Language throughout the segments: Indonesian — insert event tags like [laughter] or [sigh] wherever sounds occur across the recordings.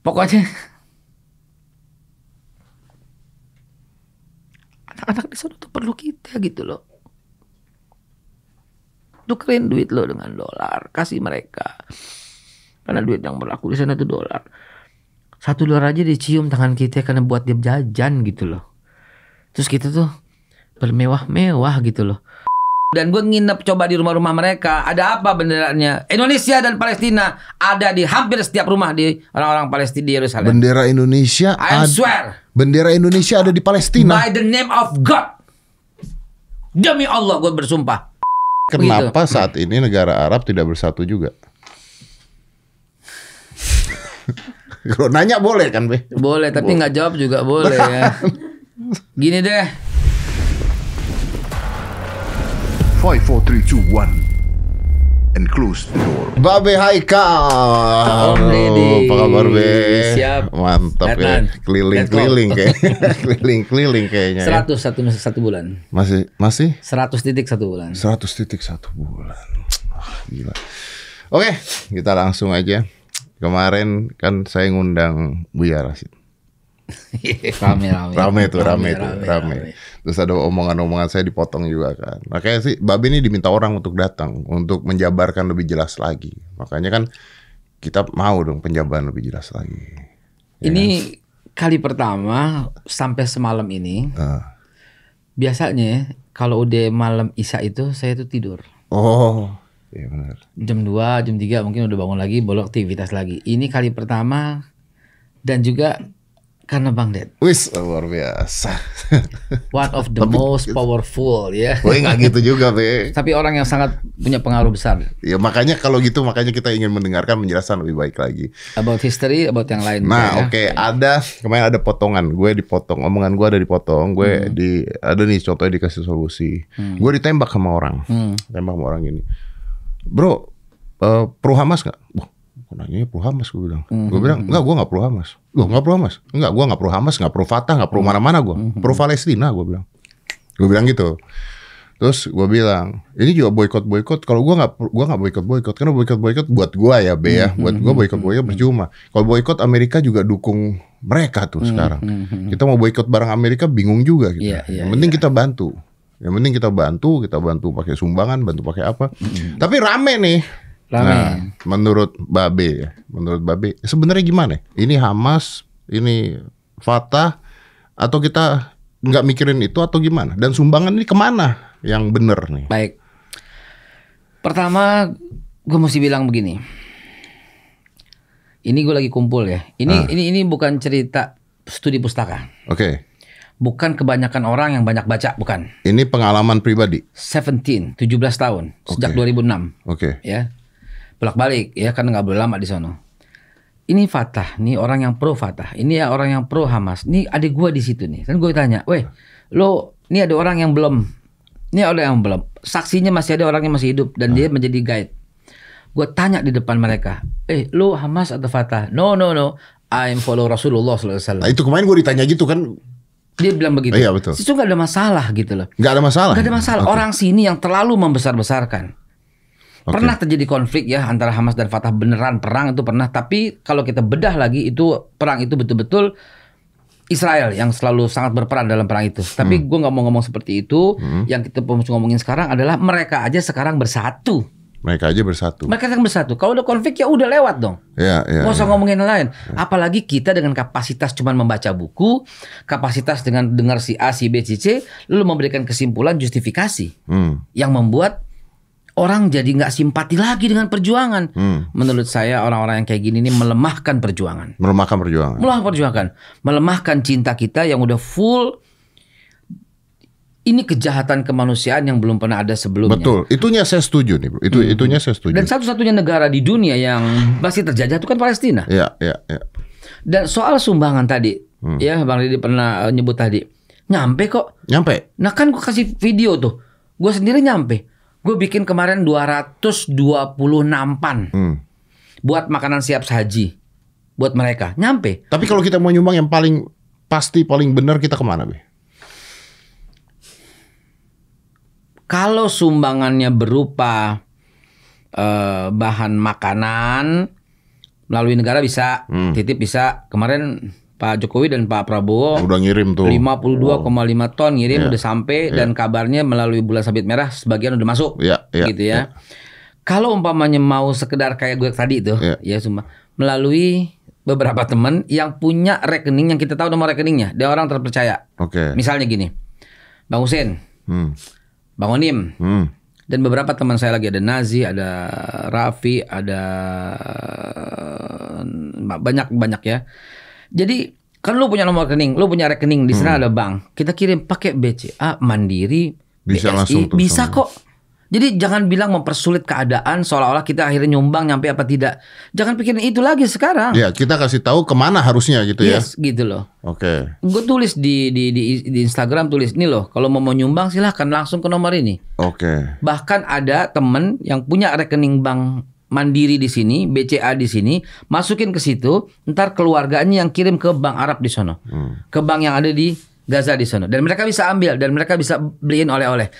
Pokoknya [laughs] anak-anak di sana tuh perlu kita gitu loh. Lu keren duit lo dengan dolar, kasih mereka. Karena duit yang berlaku di sana tuh dolar. Satu dolar aja dicium tangan kita karena buat dia jajan gitu loh. Terus kita tuh bermewah-mewah gitu loh dan gue nginep coba di rumah-rumah mereka ada apa benderanya Indonesia dan Palestina ada di hampir setiap rumah di orang-orang Palestina di Yerusalem bendera Indonesia I swear bendera Indonesia ada di Palestina by the name of God demi Allah gue bersumpah kenapa Begitu. saat ini negara Arab tidak bersatu juga [laughs] Kalau nanya boleh kan, Be? Boleh, tapi nggak jawab juga boleh ya. [laughs] Gini deh, Five, four, three, two, one. And close the door. Babe Haikal. kak Deddy. Apa kabar Be? Siap. Mantap Datang. ya. Keliling keliling kayak. [laughs] keliling keliling kayaknya. Ya. Seratus satu satu bulan. Masih masih? Seratus titik satu bulan. Seratus titik satu bulan. oh, gila. Oke, kita langsung aja. Kemarin kan saya ngundang Buya Rasid. [laughs] rame, rame. Rame tuh, rame, rame, rame, rame. rame. rame terus ada omongan-omongan saya dipotong juga kan makanya sih babi ini diminta orang untuk datang untuk menjabarkan lebih jelas lagi makanya kan kita mau dong penjabaran lebih jelas lagi ya ini kan? kali pertama sampai semalam ini uh. biasanya kalau udah malam isya itu saya tuh tidur oh Iya benar. Jam 2, jam 3 mungkin udah bangun lagi, bolak aktivitas lagi. Ini kali pertama dan juga karena Bang Ded. Wis luar biasa. One of the Tapi, most gitu. powerful ya. Gue nggak gitu juga be. Tapi orang yang sangat punya pengaruh besar. Ya makanya kalau gitu makanya kita ingin mendengarkan penjelasan lebih baik lagi. About history, about yang lain. Nah ya. oke okay. ya. ada kemarin ada potongan gue dipotong omongan gue ada dipotong gue hmm. di ada nih contohnya dikasih solusi. Hmm. Gue ditembak sama orang, hmm. tembak sama orang ini Bro, uh, eh, pro Hamas nggak? Gue nanya pro Hamas gue bilang. Mm -hmm. Gue bilang, enggak gue gak pro Hamas. Loh gak pro Hamas? Enggak, gue gak pro Hamas, gak pro Fatah, gak pro hmm. mana-mana gue. Mm -hmm. Pro Palestina gue bilang. Gue bilang gitu. Terus gue bilang, ini juga boykot boykot. Kalau gue nggak gue nggak boykot boykot, karena boykot boykot buat gue ya be ya, hmm. buat gue boykot boykot hmm. percuma. Kalau boykot Amerika juga dukung mereka tuh sekarang. Kita mau boykot barang Amerika bingung juga gitu. Yeah, yeah, Yang penting yeah. kita bantu. Yang penting kita bantu, kita bantu pakai sumbangan, bantu pakai apa. Tapi rame nih Lame. Nah, menurut Babe, menurut Babe, sebenarnya gimana? Ini Hamas, ini Fatah, atau kita nggak mikirin itu atau gimana? Dan sumbangan ini kemana yang benar nih? Baik. Pertama, gue mesti bilang begini. Ini gue lagi kumpul ya. Ini ah. ini ini bukan cerita studi pustaka. Oke. Okay. Bukan kebanyakan orang yang banyak baca, bukan. Ini pengalaman pribadi. 17, 17 tahun okay. sejak 2006. Oke. Okay. Ya bolak-balik ya kan nggak boleh lama di sana ini Fatah nih orang yang pro Fatah ini ya orang yang pro Hamas nih ada gua di situ nih kan gue tanya weh lo ini ada orang yang belum ini ada yang belum saksinya masih ada orang yang masih hidup dan hmm. dia ah. menjadi guide gue tanya di depan mereka eh lo Hamas atau Fatah no no no I'm follow Rasulullah SAW. Nah, itu kemarin gue ditanya gitu kan dia bilang begitu. Iya betul. Itu gak ada masalah gitu loh. Gak ada masalah. Gak ada masalah. Okay. Orang sini yang terlalu membesar-besarkan. Okay. Pernah terjadi konflik ya antara Hamas dan Fatah beneran perang itu pernah, tapi kalau kita bedah lagi itu perang itu betul-betul Israel yang selalu sangat berperan dalam perang itu. Tapi hmm. gue nggak mau ngomong seperti itu. Hmm. Yang kita mau ngomongin sekarang adalah mereka aja sekarang bersatu. Mereka aja bersatu. Mereka akan bersatu. Kalau udah konflik ya udah lewat dong. Ya, iya. Nggak usah ya. ngomongin lain. Iya. Apalagi kita dengan kapasitas cuman membaca buku, kapasitas dengan dengar si A, si B, si C, lalu memberikan kesimpulan justifikasi hmm. yang membuat orang jadi nggak simpati lagi dengan perjuangan. Hmm. Menurut saya orang-orang yang kayak gini ini melemahkan perjuangan. Melemahkan perjuangan. Melemahkan perjuangan. Melemahkan cinta kita yang udah full. Ini kejahatan kemanusiaan yang belum pernah ada sebelumnya. Betul, itunya saya setuju nih, bro. Itu hmm. itunya saya setuju. Dan satu-satunya negara di dunia yang masih terjajah itu kan Palestina. Iya, iya, iya. Dan soal sumbangan tadi, hmm. ya Bang Didi pernah eh, nyebut tadi, nyampe kok. Nyampe. Nah kan gue kasih video tuh, gue sendiri nyampe Gue bikin kemarin 226 pan. Hmm. Buat makanan siap saji. Buat mereka. Nyampe. Tapi kalau kita mau nyumbang yang paling pasti, paling benar kita kemana, Be? Kalau sumbangannya berupa eh, bahan makanan melalui negara bisa, hmm. titip bisa. Kemarin Pak Jokowi dan Pak Prabowo udah ngirim tuh koma lima ton ngirim yeah. udah sampai yeah. dan kabarnya melalui bulan sabit merah sebagian udah masuk yeah. Yeah. gitu ya. Yeah. Kalau umpamanya mau sekedar kayak gue tadi itu yeah. Iya. ya cuma melalui beberapa teman yang punya rekening yang kita tahu nomor rekeningnya dia orang terpercaya. Oke. Okay. Misalnya gini. Bang Husin Hmm. Bang Onim. Hmm. Dan beberapa teman saya lagi ada Nazi, ada Raffi, ada eh, banyak banyak ya jadi kan lu punya nomor rekening, lu punya rekening di sana hmm. ada bank. Kita kirim pakai BCA, Mandiri, bisa BSI, langsung tuh, bisa kok. Jadi jangan bilang mempersulit keadaan seolah-olah kita akhirnya nyumbang nyampe apa tidak. Jangan pikirin itu lagi sekarang. Ya kita kasih tahu kemana harusnya gitu yes, ya. Yes gitu loh. Oke. Okay. Gue tulis di, di di di Instagram tulis nih loh kalau mau nyumbang silahkan langsung ke nomor ini. Oke. Okay. Bahkan ada temen yang punya rekening bank Mandiri di sini, BCA di sini, masukin ke situ, ntar keluarganya yang kirim ke bank Arab di sana, Hmm. Ke bank yang ada di Gaza di sana, Dan mereka bisa ambil dan mereka bisa beliin oleh-oleh.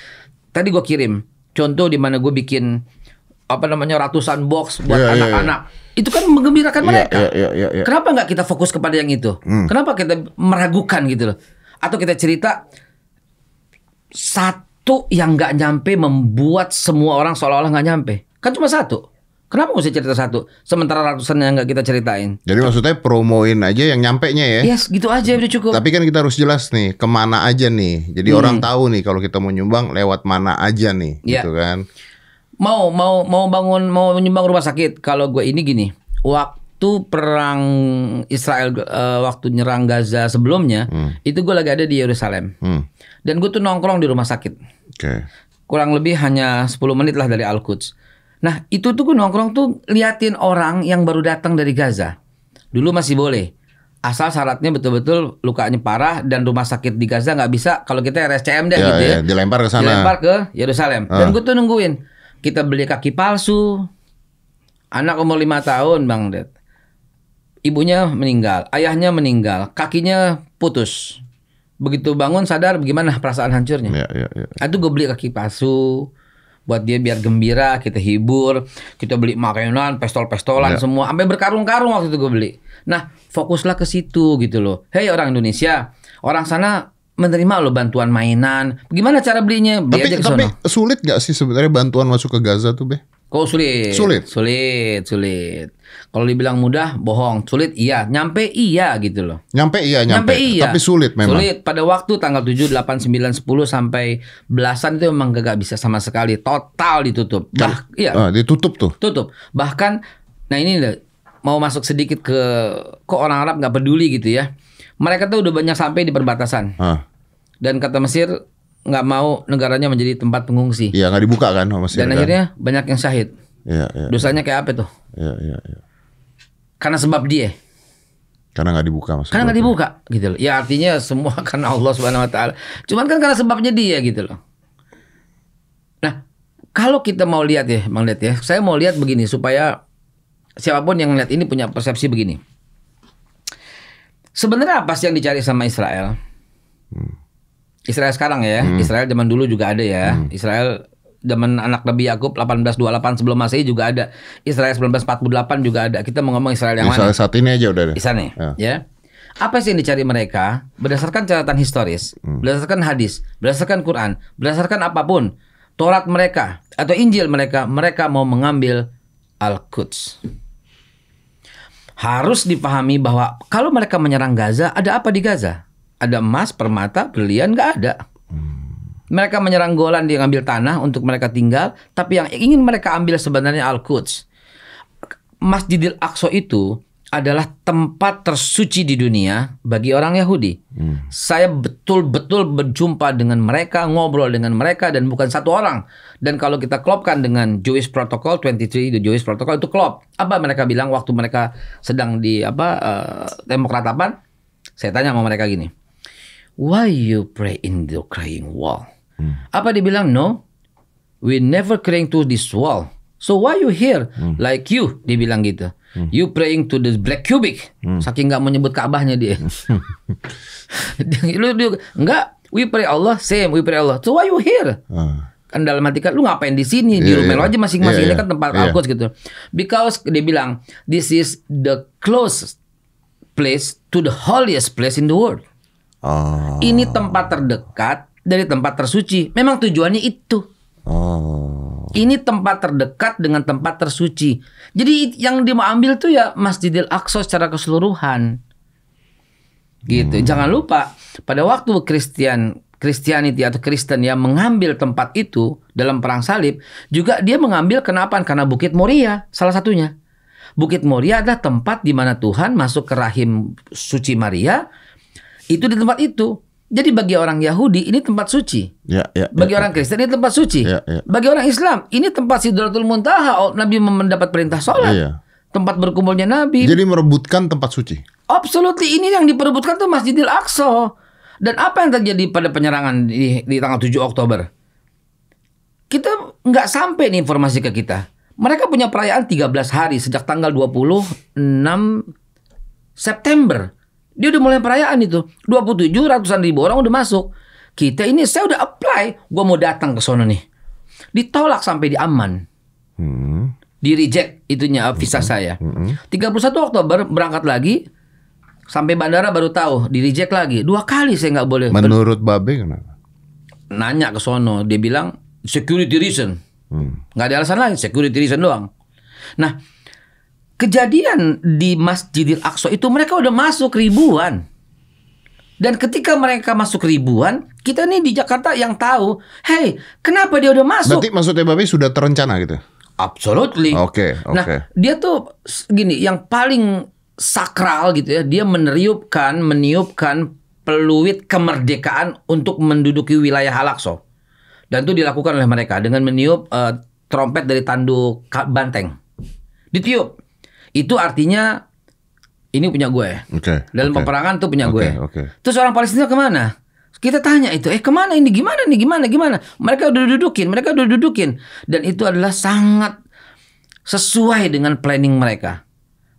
Tadi gue kirim contoh di mana gue bikin apa namanya ratusan box buat iya, iya, iya. anak-anak. Yeah, yeah, yeah. Itu kan menggembirakan mereka. Kenapa nggak kita fokus kepada yang itu? Hmm. Kenapa kita meragukan gitu loh? Atau kita cerita satu yang nggak nyampe membuat semua orang seolah-olah nggak nyampe. Kan cuma satu. Kenapa mesti cerita satu? Sementara ratusan yang nggak kita ceritain. Jadi maksudnya promoin aja yang nyampe nya ya? Yes, gitu aja udah cukup. Tapi kan kita harus jelas nih, kemana aja nih. Jadi hmm. orang tahu nih kalau kita mau nyumbang lewat mana aja nih, ya. gitu kan? Mau mau mau bangun mau menyumbang rumah sakit. Kalau gue ini gini, waktu perang Israel uh, waktu nyerang Gaza sebelumnya, hmm. itu gue lagi ada di Yerusalem. Hmm. Dan gue tuh nongkrong di rumah sakit. Okay. Kurang lebih hanya 10 menit lah dari Al Quds Nah itu tuh gue nongkrong tuh liatin orang yang baru datang dari Gaza. Dulu masih boleh. Asal syaratnya betul-betul lukanya parah dan rumah sakit di Gaza nggak bisa kalau kita RSCM deh ya, gitu ya. ya. Dilempar ke sana. Dilempar ke Yerusalem. Uh. Dan ah. gue tuh nungguin. Kita beli kaki palsu. Anak umur 5 tahun Bang Det. Ibunya meninggal, ayahnya meninggal, kakinya putus. Begitu bangun sadar bagaimana perasaan hancurnya. Ya, ya, ya. Nah, itu gue beli kaki palsu buat dia biar gembira, kita hibur, kita beli makanan, pestol-pestolan yeah. semua, sampai berkarung-karung waktu itu gue beli. Nah, fokuslah ke situ gitu loh. Hei orang Indonesia, orang sana menerima loh bantuan mainan. Gimana cara belinya? Beli tapi, aja tapi sulit gak sih sebenarnya bantuan masuk ke Gaza tuh, Beh? Kok oh, sulit? Sulit. Sulit, sulit. Kalau dibilang mudah, bohong. Sulit iya, nyampe iya gitu loh. Nyampe iya, nyampe. nyampe iya. Tapi sulit memang. Sulit pada waktu tanggal 7, 8, 9, 10 sampai belasan itu memang gak bisa sama sekali. Total ditutup. Bah, Kali, iya. Uh, ditutup tuh. Tutup. Bahkan nah ini deh, mau masuk sedikit ke kok orang Arab gak peduli gitu ya. Mereka tuh udah banyak sampai di perbatasan. Uh. Dan kata Mesir nggak mau negaranya menjadi tempat pengungsi. Iya nggak dibuka kan sama Dan kan? akhirnya banyak yang syahid. Iya, iya, iya. Dosanya kayak apa tuh? Iya, iya, Ya. Karena sebab dia. Karena nggak dibuka maksudnya. Karena nggak dibuka gitu loh. Ya artinya semua [laughs] karena Allah Subhanahu Wa Taala. Cuman kan karena sebabnya dia gitu loh. Nah kalau kita mau lihat ya, Bang Lihat ya, saya mau lihat begini supaya siapapun yang lihat ini punya persepsi begini. Sebenarnya apa sih yang dicari sama Israel? Hmm. Israel sekarang ya. Hmm. Israel zaman dulu juga ada ya. Hmm. Israel zaman anak Nabi Yakub 1828 sebelum Masehi juga ada. Israel 1948 juga ada. Kita mau ngomong Israel yang Israel mana? saat ini aja udah ada. Israel ya? ya. ya. Apa sih yang dicari mereka? Berdasarkan catatan historis, hmm. berdasarkan hadis, berdasarkan Quran, berdasarkan apapun, Taurat mereka atau Injil mereka, mereka mau mengambil Al-Quds. Harus dipahami bahwa kalau mereka menyerang Gaza, ada apa di Gaza? ada emas, permata, berlian nggak ada. Hmm. Mereka menyerang Golan dia ngambil tanah untuk mereka tinggal, tapi yang ingin mereka ambil sebenarnya Al-Quds. Masjidil Aqsa itu adalah tempat tersuci di dunia bagi orang Yahudi. Hmm. Saya betul-betul berjumpa dengan mereka, ngobrol dengan mereka dan bukan satu orang. Dan kalau kita klopkan dengan Jewish Protocol 23 the Jewish Protocol itu klop. Apa mereka bilang waktu mereka sedang di apa uh, demokrat Saya tanya sama mereka gini why you pray in the crying wall? Hmm. Apa dibilang? No, we never crying to this wall. So why you here? Hmm. Like you, dia bilang gitu. Hmm. You praying to the black cubic. Hmm. Saking nggak menyebut Ka'bahnya dia. Hmm. [laughs] lu, enggak, we pray Allah, same, we pray Allah. So why you here? Uh. Kan dalam hati kan lu ngapain di sini? Di iya, rumah yeah. lu aja masing-masing yeah, yeah. ini iya. kan tempat yeah. al gitu. Because dia bilang, this is the closest place to the holiest place in the world. Oh. Ini tempat terdekat dari tempat tersuci. Memang tujuannya itu. Oh. Ini tempat terdekat dengan tempat tersuci. Jadi yang dia mau ambil tuh ya Masjidil Aqsa secara keseluruhan. Gitu. Hmm. Jangan lupa pada waktu Kristen, Christianity atau Kristen yang mengambil tempat itu dalam perang salib juga dia mengambil kenapa? Karena Bukit Moria salah satunya. Bukit Moria adalah tempat di mana Tuhan masuk ke rahim suci Maria itu di tempat itu. Jadi bagi orang Yahudi ini tempat suci. Ya, ya, bagi ya, orang ya. Kristen ini tempat suci. Ya, ya. Bagi orang Islam ini tempat Sidratul Muntaha. Oh, Nabi mendapat perintah sholat. Ya, ya. Tempat berkumpulnya Nabi. Jadi merebutkan tempat suci. Absolutely ini yang diperebutkan tuh Masjidil Aqsa. Dan apa yang terjadi pada penyerangan di, di tanggal 7 Oktober? Kita nggak sampai nih informasi ke kita. Mereka punya perayaan 13 hari sejak tanggal 26 September dia udah mulai perayaan itu. 27 ratusan ribu orang udah masuk. Kita ini saya udah apply, gua mau datang ke sono nih. Ditolak sampai di aman. Hmm. Di reject itunya hmm. visa hmm. saya. Hmm. 31 Oktober berangkat lagi sampai bandara baru tahu di reject lagi. Dua kali saya nggak boleh. Menurut Babe kenapa? Nanya ke sono, dia bilang security reason. Hmm. Nggak ada alasan lain, security reason doang. Nah, kejadian di Masjidil Aqsa itu mereka udah masuk ribuan. Dan ketika mereka masuk ribuan, kita nih di Jakarta yang tahu, hey, kenapa dia udah masuk? Berarti maksudnya Babi sudah terencana gitu? Absolutely. Oke, okay, nah, oke. Okay. Nah, dia tuh gini, yang paling sakral gitu ya, dia meneriupkan, meniupkan peluit kemerdekaan untuk menduduki wilayah Al-Aqsa. Dan itu dilakukan oleh mereka dengan meniup uh, trompet dari tanduk banteng. Ditiup. Itu artinya ini punya gue. Okay, Dalam okay. peperangan tuh punya okay, gue. Okay. Terus orang Palestina kemana? Kita tanya itu, eh kemana ini? Gimana nih? Gimana? Gimana? Mereka udah dudukin, mereka udah dudukin, dan itu adalah sangat sesuai dengan planning mereka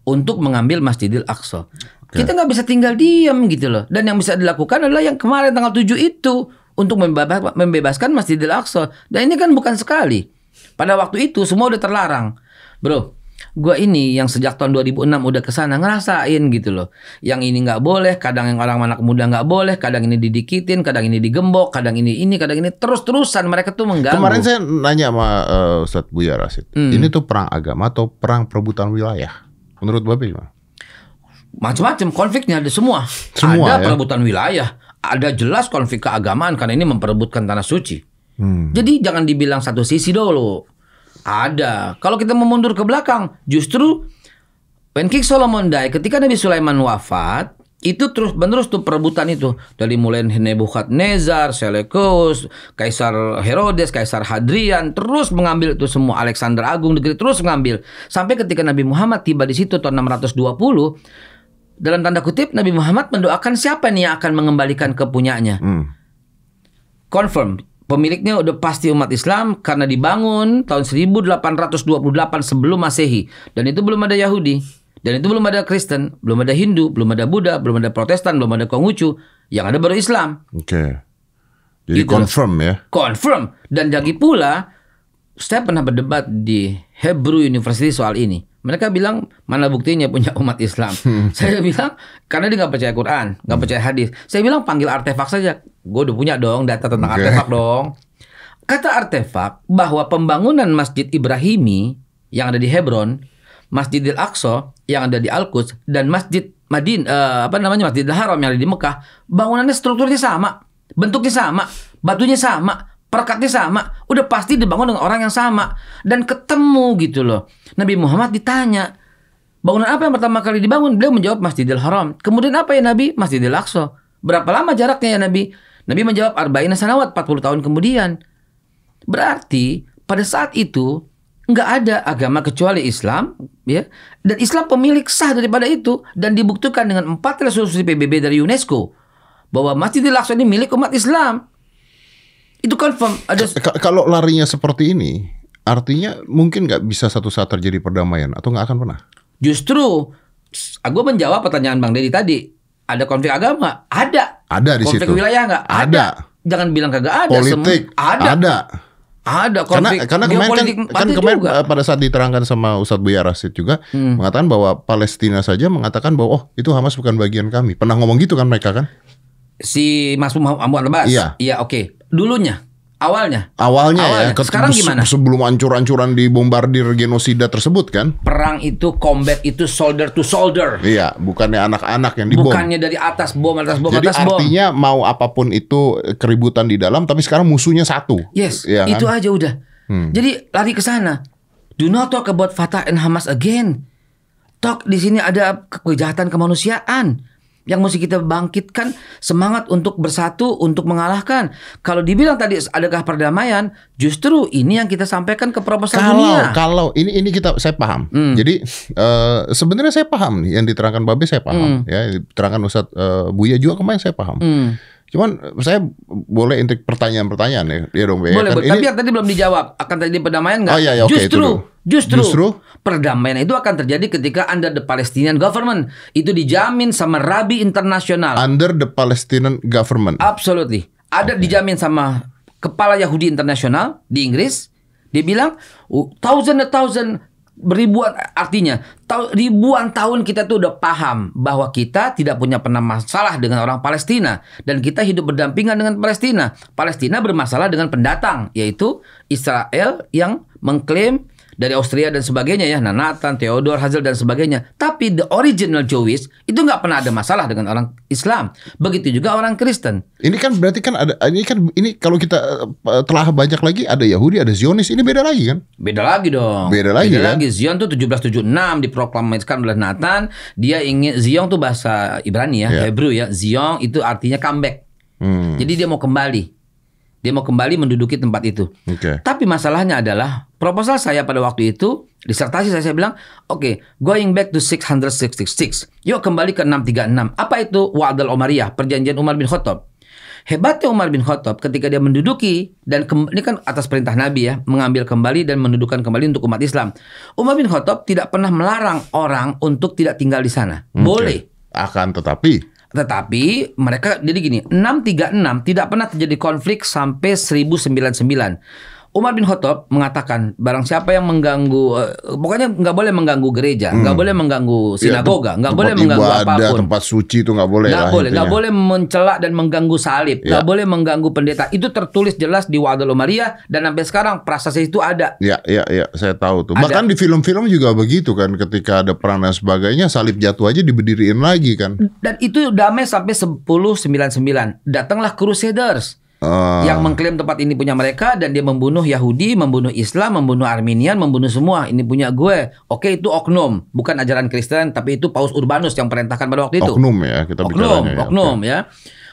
untuk mengambil Masjidil Aqsa. Okay. Kita nggak bisa tinggal diam gitu loh. Dan yang bisa dilakukan adalah yang kemarin tanggal 7 itu untuk membebaskan Masjidil Aqsa. Dan ini kan bukan sekali. Pada waktu itu semua udah terlarang, bro gue ini yang sejak tahun 2006 udah kesana ngerasain gitu loh. Yang ini nggak boleh, kadang yang orang anak muda nggak boleh, kadang ini didikitin, kadang ini digembok, kadang ini ini, kadang ini terus terusan mereka tuh mengganggu. Kemarin saya nanya sama uh, Ustadz Buya Rasid, hmm. ini tuh perang agama atau perang perebutan wilayah? Menurut Bapak gimana? Macam-macam konfliknya ada semua. semua ada ya? perebutan wilayah, ada jelas konflik keagamaan karena ini memperebutkan tanah suci. Hmm. Jadi jangan dibilang satu sisi dulu. Ada. Kalau kita memundur ke belakang, justru Pancake Solomon Day. ketika Nabi Sulaiman wafat, itu terus menerus tuh perebutan itu dari mulai Nebuchadnezzar, Seleucus, Kaisar Herodes, Kaisar Hadrian terus mengambil itu semua Alexander Agung negeri terus mengambil sampai ketika Nabi Muhammad tiba di situ tahun 620 dalam tanda kutip Nabi Muhammad mendoakan siapa nih yang akan mengembalikan kepunyaannya. Hmm. Confirm Pemiliknya udah pasti umat Islam karena dibangun tahun 1828 sebelum Masehi dan itu belum ada Yahudi dan itu belum ada Kristen, belum ada Hindu, belum ada Buddha, belum ada Protestan, belum ada Konghucu, yang ada baru Islam. Oke. Okay. Jadi gitu. confirm ya. Confirm dan jadi pula saya pernah berdebat di Hebrew University soal ini. Mereka bilang mana buktinya punya umat Islam. [laughs] saya bilang karena dia nggak percaya Quran, nggak hmm. percaya hadis. Saya bilang panggil artefak saja. Gue udah punya dong data tentang okay. artefak dong. Kata artefak bahwa pembangunan Masjid Ibrahimi yang ada di Hebron, masjid al Aqsa yang ada di Al-Quds dan Masjid Madin uh, apa namanya masjid al Haram yang ada di Mekah, bangunannya strukturnya sama, bentuknya sama, batunya sama, perkatnya sama, udah pasti dibangun dengan orang yang sama dan ketemu gitu loh. Nabi Muhammad ditanya, bangunan apa yang pertama kali dibangun? Beliau menjawab Masjidil Haram. Kemudian apa ya Nabi? Masjidil Aqsa. Berapa lama jaraknya ya Nabi? Nabi menjawab arba'ina sanawat 40 tahun kemudian. Berarti pada saat itu nggak ada agama kecuali Islam, ya. Dan Islam pemilik sah daripada itu dan dibuktikan dengan empat resolusi PBB dari UNESCO bahwa Masjidil Aqsa ini milik umat Islam. Itu confirm ada kalau larinya seperti ini, artinya mungkin nggak bisa satu saat terjadi perdamaian atau nggak akan pernah. Justru aku menjawab pertanyaan Bang Deddy tadi ada konflik agama? Ada. Ada di konflik situ. Konflik wilayah nggak? Ada. ada. Jangan bilang kagak ada. Politik? Semua. Ada. ada. Ada konflik karena, karena kemarin kan, kan kemarin juga. Eh, pada saat diterangkan sama Ustadz Buya Rasid juga hmm. mengatakan bahwa Palestina saja mengatakan bahwa oh itu Hamas bukan bagian kami. Pernah ngomong gitu kan mereka kan? Si Mas Muhammad Abbas. Iya. Iya, oke. Okay. Dulunya Awalnya. Awalnya, awalnya. ya. Sekarang gimana? Sebelum ancur-ancuran di bombardir genosida tersebut kan? Perang itu combat itu soldier to soldier. Iya, bukannya anak-anak yang dibom. Bukannya dari atas bom atas bom Jadi atas bom. Jadi artinya mau apapun itu keributan di dalam tapi sekarang musuhnya satu. Yes, ya, kan? itu aja udah. Hmm. Jadi lari ke sana. Do not talk about Fatah and Hamas again. Talk di sini ada kejahatan kemanusiaan yang mesti kita bangkitkan semangat untuk bersatu untuk mengalahkan. Kalau dibilang tadi adakah perdamaian, justru ini yang kita sampaikan ke proposal kalau, dunia. Kalau ini ini kita saya paham. Hmm. Jadi uh, sebenarnya saya paham nih yang diterangkan Babe saya paham hmm. ya, diterangkan Ustadz uh, Buya juga kemarin saya paham. Hmm. Cuman saya boleh intik pertanyaan-pertanyaan ya, ya dong. Ya boleh, ya, kan tapi yang tadi belum dijawab. Akan terjadi perdamaian nggak? Oh, iya, iya, okay, justru, justru, justru perdamaian itu akan terjadi ketika under the Palestinian government itu dijamin sama Rabi Internasional. Under the Palestinian government. Absolutely. Ada okay. dijamin sama kepala Yahudi Internasional di Inggris. Dia bilang thousand a thousand ribuan artinya tahu ribuan tahun kita tuh udah paham bahwa kita tidak punya pernah masalah dengan orang Palestina dan kita hidup berdampingan dengan Palestina. Palestina bermasalah dengan pendatang yaitu Israel yang mengklaim dari Austria dan sebagainya ya, nah, Nathan, Theodor, Hazel dan sebagainya. Tapi the original Jewish itu nggak pernah ada masalah dengan orang Islam. Begitu juga orang Kristen. Ini kan berarti kan ada ini kan ini kalau kita eh, eh, telah banyak lagi ada Yahudi, ada Zionis, ini beda lagi kan? Beda lagi dong. Beda lagi. Beda ya? lagi. Zion tuh 1776 diproklamasikan oleh Nathan, dia ingin Zion tuh bahasa Ibrani ya, yeah. Hebrew ya. Zion itu artinya comeback. Hmm. Jadi dia mau kembali. Dia mau kembali menduduki tempat itu. Okay. Tapi masalahnya adalah proposal saya pada waktu itu disertasi saya, saya bilang, oke, okay, going back to 666. Yuk kembali ke 636. Apa itu Wa'dal Omariyah, perjanjian Umar bin Khattab? Hebatnya Umar bin Khattab ketika dia menduduki dan ini kan atas perintah Nabi ya, mengambil kembali dan mendudukan kembali untuk umat Islam. Umar bin Khattab tidak pernah melarang orang untuk tidak tinggal di sana. Okay. Boleh. Akan tetapi tetapi mereka jadi gini, 636 tidak pernah terjadi konflik sampai 1099. Umar bin Khattab mengatakan barang siapa yang mengganggu eh, pokoknya nggak boleh mengganggu gereja, hmm. nggak hmm. boleh mengganggu ya, sinagoga, nggak ya, boleh mengganggu ibadah, apapun. Tempat suci itu nggak boleh. Nggak boleh, nggak boleh mencelak dan mengganggu salib, ya. nggak ya. boleh mengganggu pendeta. Itu tertulis jelas di Wadul Maria dan sampai sekarang prasasti itu ada. Ya, ya, ya, saya tahu tuh. Ada. Bahkan di film-film juga begitu kan ketika ada perang dan sebagainya salib jatuh aja diberdiriin lagi kan. Dan itu damai sampai 1099. Datanglah crusaders Uh. Yang mengklaim tempat ini punya mereka dan dia membunuh Yahudi, membunuh Islam, membunuh Arminian, membunuh semua. Ini punya gue. Oke itu oknum, bukan ajaran Kristen, tapi itu Paus Urbanus yang perintahkan pada waktu itu. Oknum ya kita oknum, ya. Oknum okay. ya,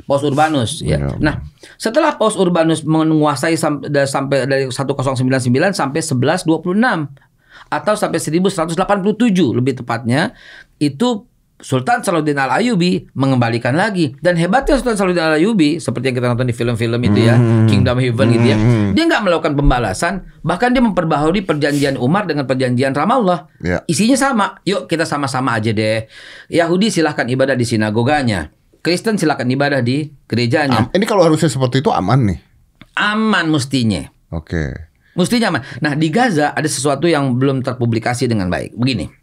Paus Urbanus. Ya. ya nah setelah Paus Urbanus menguasai sembilan sampai dari 1099 sampai 1126 atau sampai 1187 lebih tepatnya itu Sultan Salahuddin Al ayubi mengembalikan lagi dan hebatnya Sultan Salahuddin Al ayubi seperti yang kita nonton di film-film itu ya hmm Kingdom Heaven gitu ya hmm. dia nggak melakukan pembalasan bahkan dia memperbaharui perjanjian Umar dengan perjanjian Ramallah yeah. isinya sama yuk kita sama-sama aja deh Yahudi silahkan ibadah di sinagoganya Kristen silahkan ibadah di gerejanya Am- ini kalau harusnya seperti itu aman nih aman mestinya oke okay. mestinya aman nah di Gaza ada sesuatu yang belum terpublikasi dengan baik begini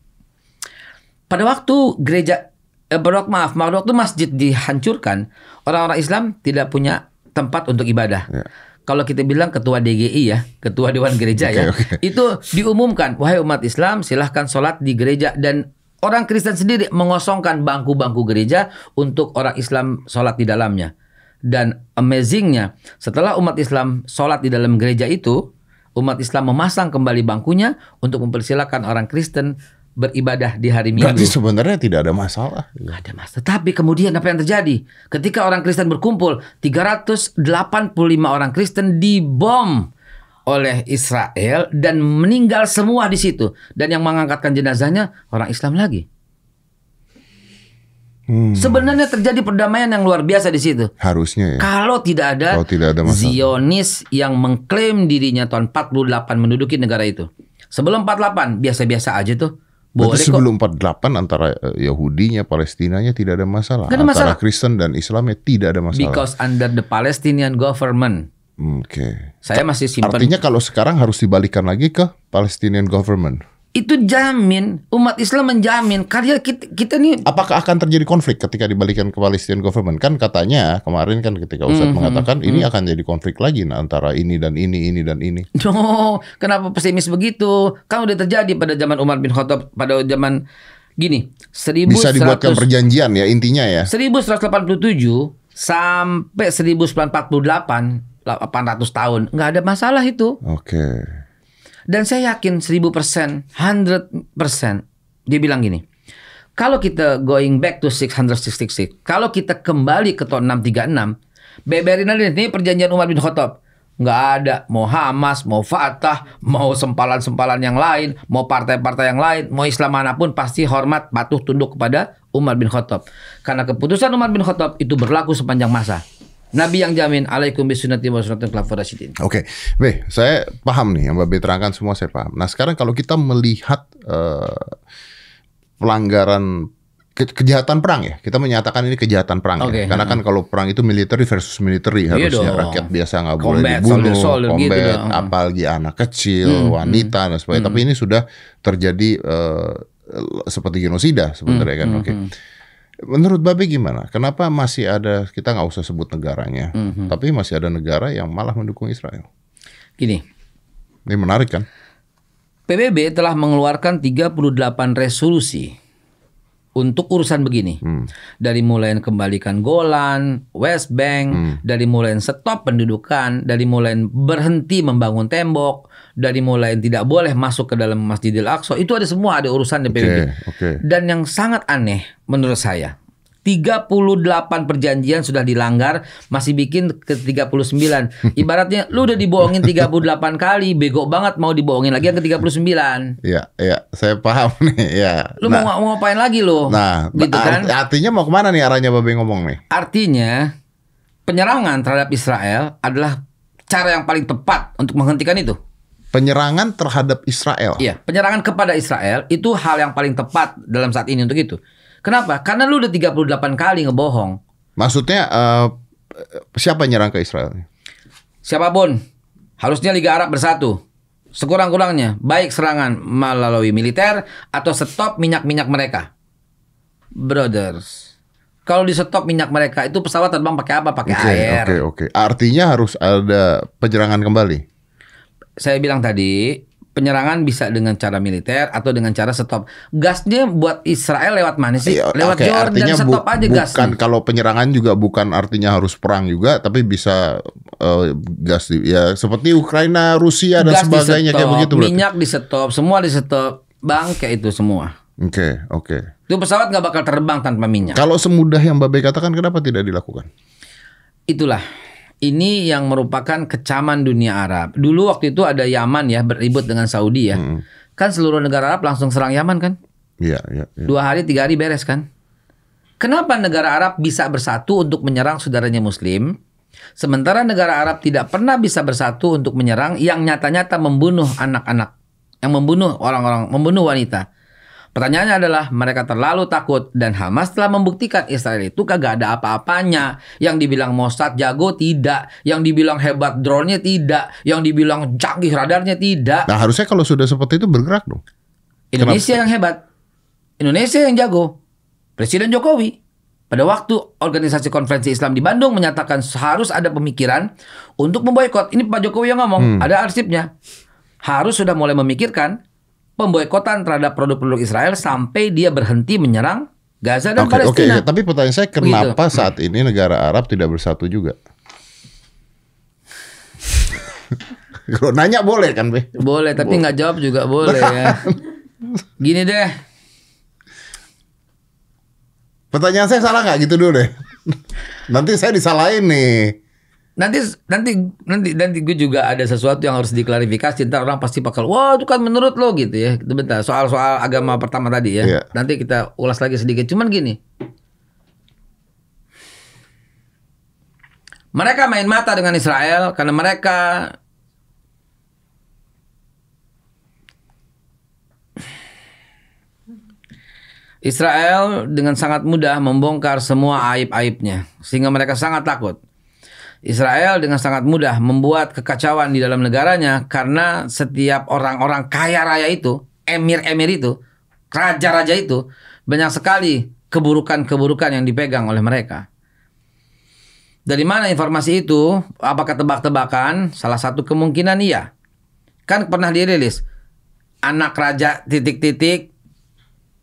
pada waktu gereja eh, pada maaf, pada waktu masjid dihancurkan, orang-orang Islam tidak punya tempat untuk ibadah. Ya. Kalau kita bilang ketua DGI ya, ketua dewan gereja okay, ya, [laughs] okay. itu diumumkan, wahai umat Islam, silahkan sholat di gereja dan orang Kristen sendiri mengosongkan bangku-bangku gereja untuk orang Islam sholat di dalamnya. Dan amazingnya, setelah umat Islam sholat di dalam gereja itu, umat Islam memasang kembali bangkunya untuk mempersilahkan orang Kristen beribadah di hari Minggu. Berarti sebenarnya tidak ada masalah. Gak ada masalah. Tapi kemudian apa yang terjadi? Ketika orang Kristen berkumpul, 385 orang Kristen dibom oleh Israel dan meninggal semua di situ. Dan yang mengangkatkan jenazahnya orang Islam lagi. Hmm. Sebenarnya terjadi perdamaian yang luar biasa di situ. Harusnya ya. Kalau tidak ada, Kalau tidak ada Zionis yang mengklaim dirinya tahun 48 menduduki negara itu. Sebelum 48 biasa-biasa aja tuh boleh Berarti sebelum kok. 48 antara eh, Yahudinya, Palestinanya tidak ada masalah. ada masalah. Antara Kristen dan Islamnya tidak ada masalah. Because under the Palestinian government. Hmm, oke. Okay. Saya masih simpan. Artinya kalau sekarang harus dibalikan lagi ke Palestinian government itu jamin umat Islam menjamin karya kita, kita nih apakah akan terjadi konflik ketika dibalikan ke Palestinian government kan katanya kemarin kan ketika Ustaz mm -hmm. mengatakan ini mm -hmm. akan jadi konflik lagi nah, antara ini dan ini ini dan ini [laughs] no kenapa pesimis begitu kan udah terjadi pada zaman Umar bin Khattab pada zaman gini 1100, bisa dibuatkan perjanjian ya intinya ya 1187 sampai 1948 800 tahun nggak ada masalah itu oke okay dan saya yakin 1000%, 100%, dia bilang gini, kalau kita going back to 666, kalau kita kembali ke tahun 636, beberin aja ini perjanjian Umar bin Khattab. Nggak ada mau Hamas, mau Fatah, mau sempalan-sempalan yang lain, mau partai-partai yang lain, mau Islam manapun pasti hormat, patuh, tunduk kepada Umar bin Khattab. Karena keputusan Umar bin Khattab itu berlaku sepanjang masa. Nabi yang jamin alaikum bisunati wa sunatun khulafaur rasyidin. Oke. Okay. saya paham nih yang Mbak terangkan semua saya paham. Nah, sekarang kalau kita melihat uh, pelanggaran ke kejahatan perang ya. Kita menyatakan ini kejahatan perang okay. ya. Karena kan kalau perang itu military versus military iya harusnya dong. rakyat biasa nggak boleh dibunuh, soldier, soldier, gitu combat, gitu apalagi anak kecil, hmm, hmm. wanita hmm, dan sebagainya. Hmm. Tapi ini sudah terjadi uh, seperti genosida sebenarnya hmm, kan. Hmm, oke. Okay. Hmm. Menurut Babe gimana? Kenapa masih ada kita nggak usah sebut negaranya, mm-hmm. tapi masih ada negara yang malah mendukung Israel? Gini, ini menarik kan? PBB telah mengeluarkan 38 resolusi untuk urusan begini. Hmm. Dari mulai kembalikan Golan, West Bank, hmm. dari mulai stop pendudukan, dari mulai berhenti membangun tembok, dari mulai yang tidak boleh masuk ke dalam Masjidil Aqsa itu ada semua ada urusan di Okay, okay. Dan yang sangat aneh menurut saya 38 perjanjian sudah dilanggar, masih bikin ke 39. [laughs] Ibaratnya lu udah dibohongin 38 kali, bego banget mau dibohongin lagi yang ke 39. Iya, iya, saya paham [laughs] nih, ya. Lu nah, mau, mau ngapain lagi lu? Nah, gitu nah, kan? artinya mau kemana nih arahnya Babe ngomong nih? Artinya penyerangan terhadap Israel adalah cara yang paling tepat untuk menghentikan itu. Penyerangan terhadap Israel. Iya, penyerangan kepada Israel itu hal yang paling tepat dalam saat ini untuk itu. Kenapa? Karena lu udah 38 kali ngebohong. Maksudnya uh, siapa nyerang ke Israel? Siapapun. Harusnya Liga Arab bersatu. Sekurang-kurangnya baik serangan melalui militer atau stop minyak-minyak mereka. Brothers. Kalau di stop minyak mereka itu pesawat terbang pakai apa? Pakai okay, air. Oke, okay, oke. Okay. Artinya harus ada penyerangan kembali saya bilang tadi penyerangan bisa dengan cara militer atau dengan cara stop. Gasnya buat Israel lewat mana sih? Iya, lewat okay, Jordan artinya stop bu aja gas. Bukan kalau penyerangan juga bukan artinya harus perang juga, tapi bisa uh, gas ya seperti Ukraina, Rusia dan gas sebagainya di kayak begitu. Berarti. Minyak di stop, semua di stop, kayak itu semua. Oke, okay, oke. Okay. Itu pesawat nggak bakal terbang tanpa minyak. Kalau semudah yang Babe katakan, kenapa tidak dilakukan? Itulah ini yang merupakan kecaman dunia Arab. Dulu waktu itu ada Yaman ya beribut dengan Saudi ya. Hmm. Kan seluruh negara Arab langsung serang Yaman kan? Iya, iya. Ya. Dua hari, tiga hari beres kan? Kenapa negara Arab bisa bersatu untuk menyerang saudaranya Muslim, sementara negara Arab tidak pernah bisa bersatu untuk menyerang yang nyata-nyata membunuh anak-anak, yang membunuh orang-orang, membunuh wanita? Pertanyaannya adalah mereka terlalu takut dan Hamas telah membuktikan Israel itu kagak ada apa-apanya. Yang dibilang Mossad jago tidak, yang dibilang hebat drone-nya tidak, yang dibilang canggih radarnya tidak. Nah harusnya kalau sudah seperti itu bergerak dong. Indonesia Kenapa? yang hebat, Indonesia yang jago. Presiden Jokowi pada waktu organisasi konferensi Islam di Bandung menyatakan harus ada pemikiran untuk memboikot. Ini Pak Jokowi yang ngomong, hmm. ada arsipnya. Harus sudah mulai memikirkan pemboikotan terhadap produk-produk Israel sampai dia berhenti menyerang Gaza dan okay, Palestina. Oke, okay, ya, tapi pertanyaan saya kenapa Begitu. saat ini negara Arab tidak bersatu juga? [laughs] Kalau nanya boleh kan, Be? Boleh, tapi nggak jawab juga boleh ya. [laughs] Gini deh. Pertanyaan saya salah nggak gitu dulu deh. [laughs] Nanti saya disalahin nih nanti nanti nanti nanti gue juga ada sesuatu yang harus diklarifikasi ntar orang pasti bakal wah itu kan menurut lo gitu ya bentar soal soal agama pertama tadi ya yeah. nanti kita ulas lagi sedikit cuman gini mereka main mata dengan Israel karena mereka Israel dengan sangat mudah membongkar semua aib-aibnya sehingga mereka sangat takut Israel dengan sangat mudah membuat kekacauan di dalam negaranya karena setiap orang-orang kaya raya itu, emir-emir itu, raja-raja itu, banyak sekali keburukan-keburukan yang dipegang oleh mereka. Dari mana informasi itu? Apakah tebak-tebakan? Salah satu kemungkinan iya. Kan pernah dirilis anak raja titik-titik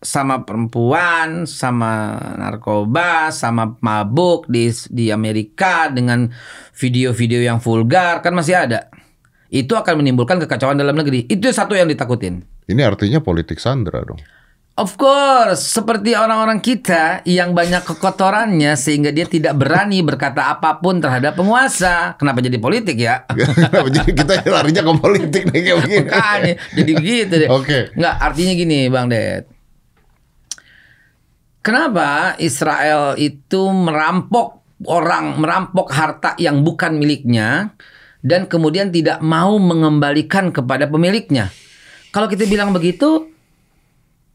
sama perempuan, sama narkoba, sama mabuk di di Amerika dengan video-video yang vulgar kan masih ada. Itu akan menimbulkan kekacauan dalam negeri. Itu satu yang ditakutin. Ini artinya politik sandra dong. Of course, seperti orang-orang kita yang banyak kekotorannya sehingga dia tidak berani berkata apapun terhadap penguasa. Kenapa jadi politik ya? [laughs] jadi kita larinya ke politik nih kayak begini? Bukan, jadi begitu deh. Oke. Okay. Nggak, artinya gini Bang Ded Kenapa Israel itu merampok orang, merampok harta yang bukan miliknya dan kemudian tidak mau mengembalikan kepada pemiliknya? Kalau kita bilang begitu,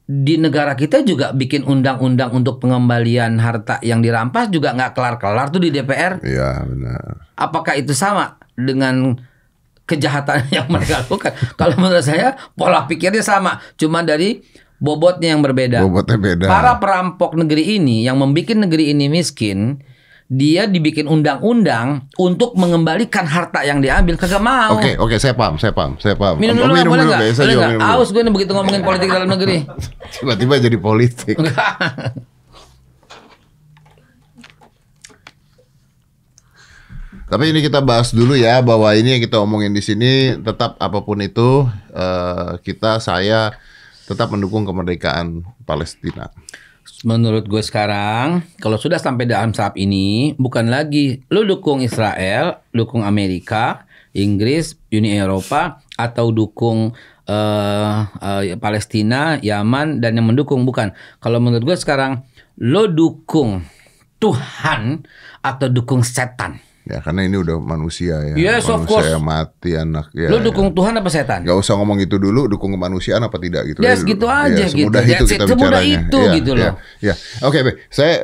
di negara kita juga bikin undang-undang untuk pengembalian harta yang dirampas juga nggak kelar-kelar tuh di DPR. Iya benar. Apakah itu sama dengan kejahatan [laughs] yang mereka lakukan? Kalau menurut saya pola pikirnya sama, cuma dari bobotnya yang berbeda. Bobotnya beda. Para perampok negeri ini yang membuat negeri ini miskin, dia dibikin undang-undang untuk mengembalikan harta yang diambil kagak mau. Oke, okay, oke, okay, saya paham, saya paham, saya paham. Minum dulu, minum, boleh minum, gak? Minum, Aus gue nih begitu ngomongin [laughs] politik dalam negeri. Tiba-tiba jadi politik. Tapi ini kita bahas dulu ya bahwa ini yang kita omongin di sini tetap apapun itu eh, kita saya tetap mendukung kemerdekaan Palestina. Menurut gue sekarang, kalau sudah sampai dalam saat ini, bukan lagi lu dukung Israel, dukung Amerika, Inggris, Uni Eropa, atau dukung uh, uh, Palestina, Yaman, dan yang mendukung bukan. Kalau menurut gue sekarang, lo dukung Tuhan atau dukung setan? Ya karena ini udah manusia ya. Yes, manusia of course. mati anak ya. Lu dukung ya. Tuhan apa setan? Gak usah ngomong itu dulu, dukung kemanusiaan apa tidak gitu. Yes, ya, gitu ya, aja gitu. Semudah itu kita semudah itu ya, gitu ya, loh. Ya. ya. Oke, okay, Saya eh,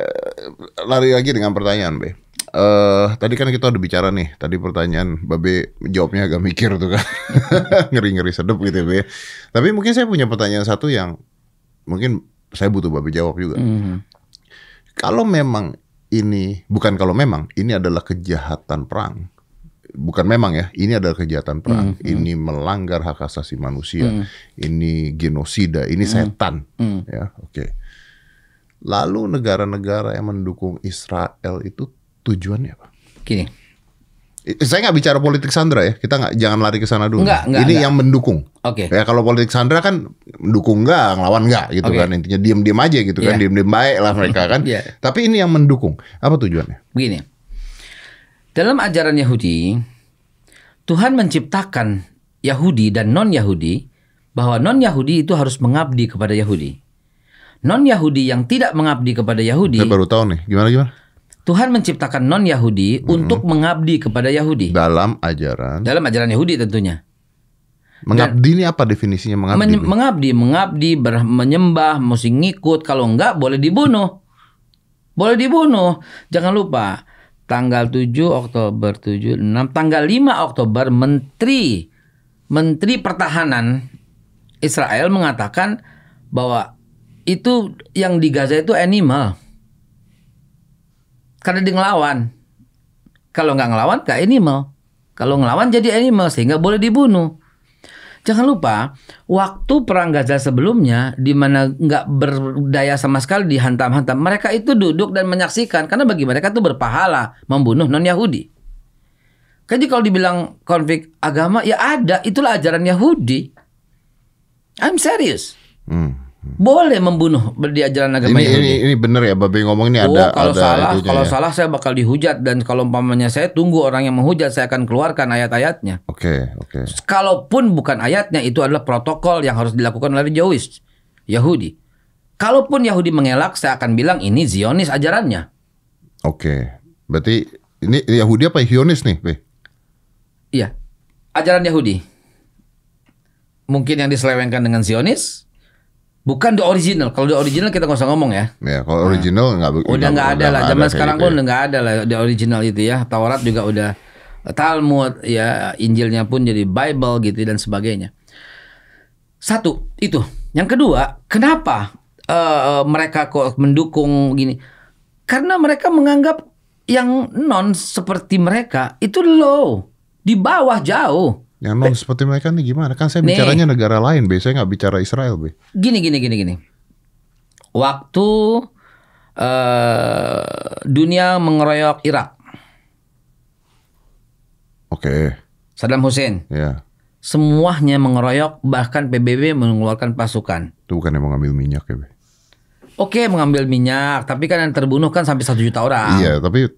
lari lagi dengan pertanyaan, Be. Uh, tadi kan kita udah bicara nih, tadi pertanyaan Babe jawabnya agak mikir tuh kan. [laughs] Ngeri-ngeri sedep gitu ya, Be. Tapi mungkin saya punya pertanyaan satu yang mungkin saya butuh Babe jawab juga. Mm -hmm. Kalau memang ini bukan kalau memang ini adalah kejahatan perang. Bukan memang ya, ini adalah kejahatan perang. Mm, hmm. Ini melanggar hak asasi manusia. Mm. Ini genosida, ini mm. setan. Mm. Ya, oke. Okay. Lalu negara-negara yang mendukung Israel itu tujuannya apa? Gini, saya nggak bicara politik Sandra ya, kita nggak jangan lari ke sana dulu. Enggak, enggak, Ini enggak. yang mendukung. Oke. Okay. Ya kalau politik Sandra kan mendukung nggak, ngelawan nggak gitu okay. kan intinya diem-diem aja gitu yeah. kan, iya. diem-diem baik lah mereka kan. yeah. Tapi ini yang mendukung. Apa tujuannya? Begini, dalam ajaran Yahudi, Tuhan menciptakan Yahudi dan non Yahudi bahwa non Yahudi itu harus mengabdi kepada Yahudi. Non Yahudi yang tidak mengabdi kepada Yahudi. Saya baru tahu nih, gimana gimana? Tuhan menciptakan non Yahudi hmm. untuk mengabdi kepada Yahudi. Dalam ajaran. Dalam ajaran Yahudi tentunya. Mengabdi Dan ini apa definisinya mengabdi? Men ini? mengabdi, mengabdi, menyembah, mesti ngikut. Kalau enggak boleh dibunuh. Boleh dibunuh. Jangan lupa tanggal 7 Oktober 7 6 tanggal 5 Oktober menteri menteri pertahanan Israel mengatakan bahwa itu yang di Gaza itu animal karena dia ngelawan. Kalau nggak ngelawan nggak animal. Kalau ngelawan jadi animal sehingga boleh dibunuh. Jangan lupa waktu perang Gaza sebelumnya di mana nggak berdaya sama sekali dihantam-hantam, mereka itu duduk dan menyaksikan karena bagi mereka itu berpahala membunuh non Yahudi. Jadi kalau dibilang konflik agama ya ada, itulah ajaran Yahudi. I'm serious. Hmm boleh membunuh di ajaran agama ini, Yahudi. Ini, ini benar ya, babi ngomong ini oh, ada. Kalau ada salah, kalau ya. salah saya bakal dihujat dan kalau umpamanya saya tunggu orang yang menghujat, saya akan keluarkan ayat-ayatnya. Oke, okay, oke. Okay. Kalaupun bukan ayatnya, itu adalah protokol yang harus dilakukan oleh Jewish Yahudi. Kalaupun Yahudi mengelak, saya akan bilang ini Zionis ajarannya. Oke, okay. berarti ini Yahudi apa Zionis nih, Be? Iya, ajaran Yahudi. Mungkin yang diselewengkan dengan Zionis, Bukan the original. Kalau the original kita nggak usah ngomong ya. Ya, kalau nah. original nggak udah nggak ada lah. Zaman sekarang gitu pun udah ya. nggak ada lah the original itu ya. Taurat juga udah Talmud ya, Injilnya pun jadi Bible gitu dan sebagainya. Satu itu. Yang kedua, kenapa uh, mereka kok mendukung gini? Karena mereka menganggap yang non seperti mereka itu low, di bawah jauh. Yang non seperti mereka nih gimana? Kan saya nih. bicaranya negara lain, be. Saya nggak bicara Israel, be. Gini, gini, gini, gini. Waktu uh, dunia mengeroyok Irak. Oke. Okay. Saddam Hussein. Ya. Yeah. Semuanya mengeroyok, bahkan PBB mengeluarkan pasukan. Itu bukan yang mengambil minyak ya, be. Oke okay, mengambil minyak, tapi kan yang terbunuh kan sampai satu juta orang. Iya, tapi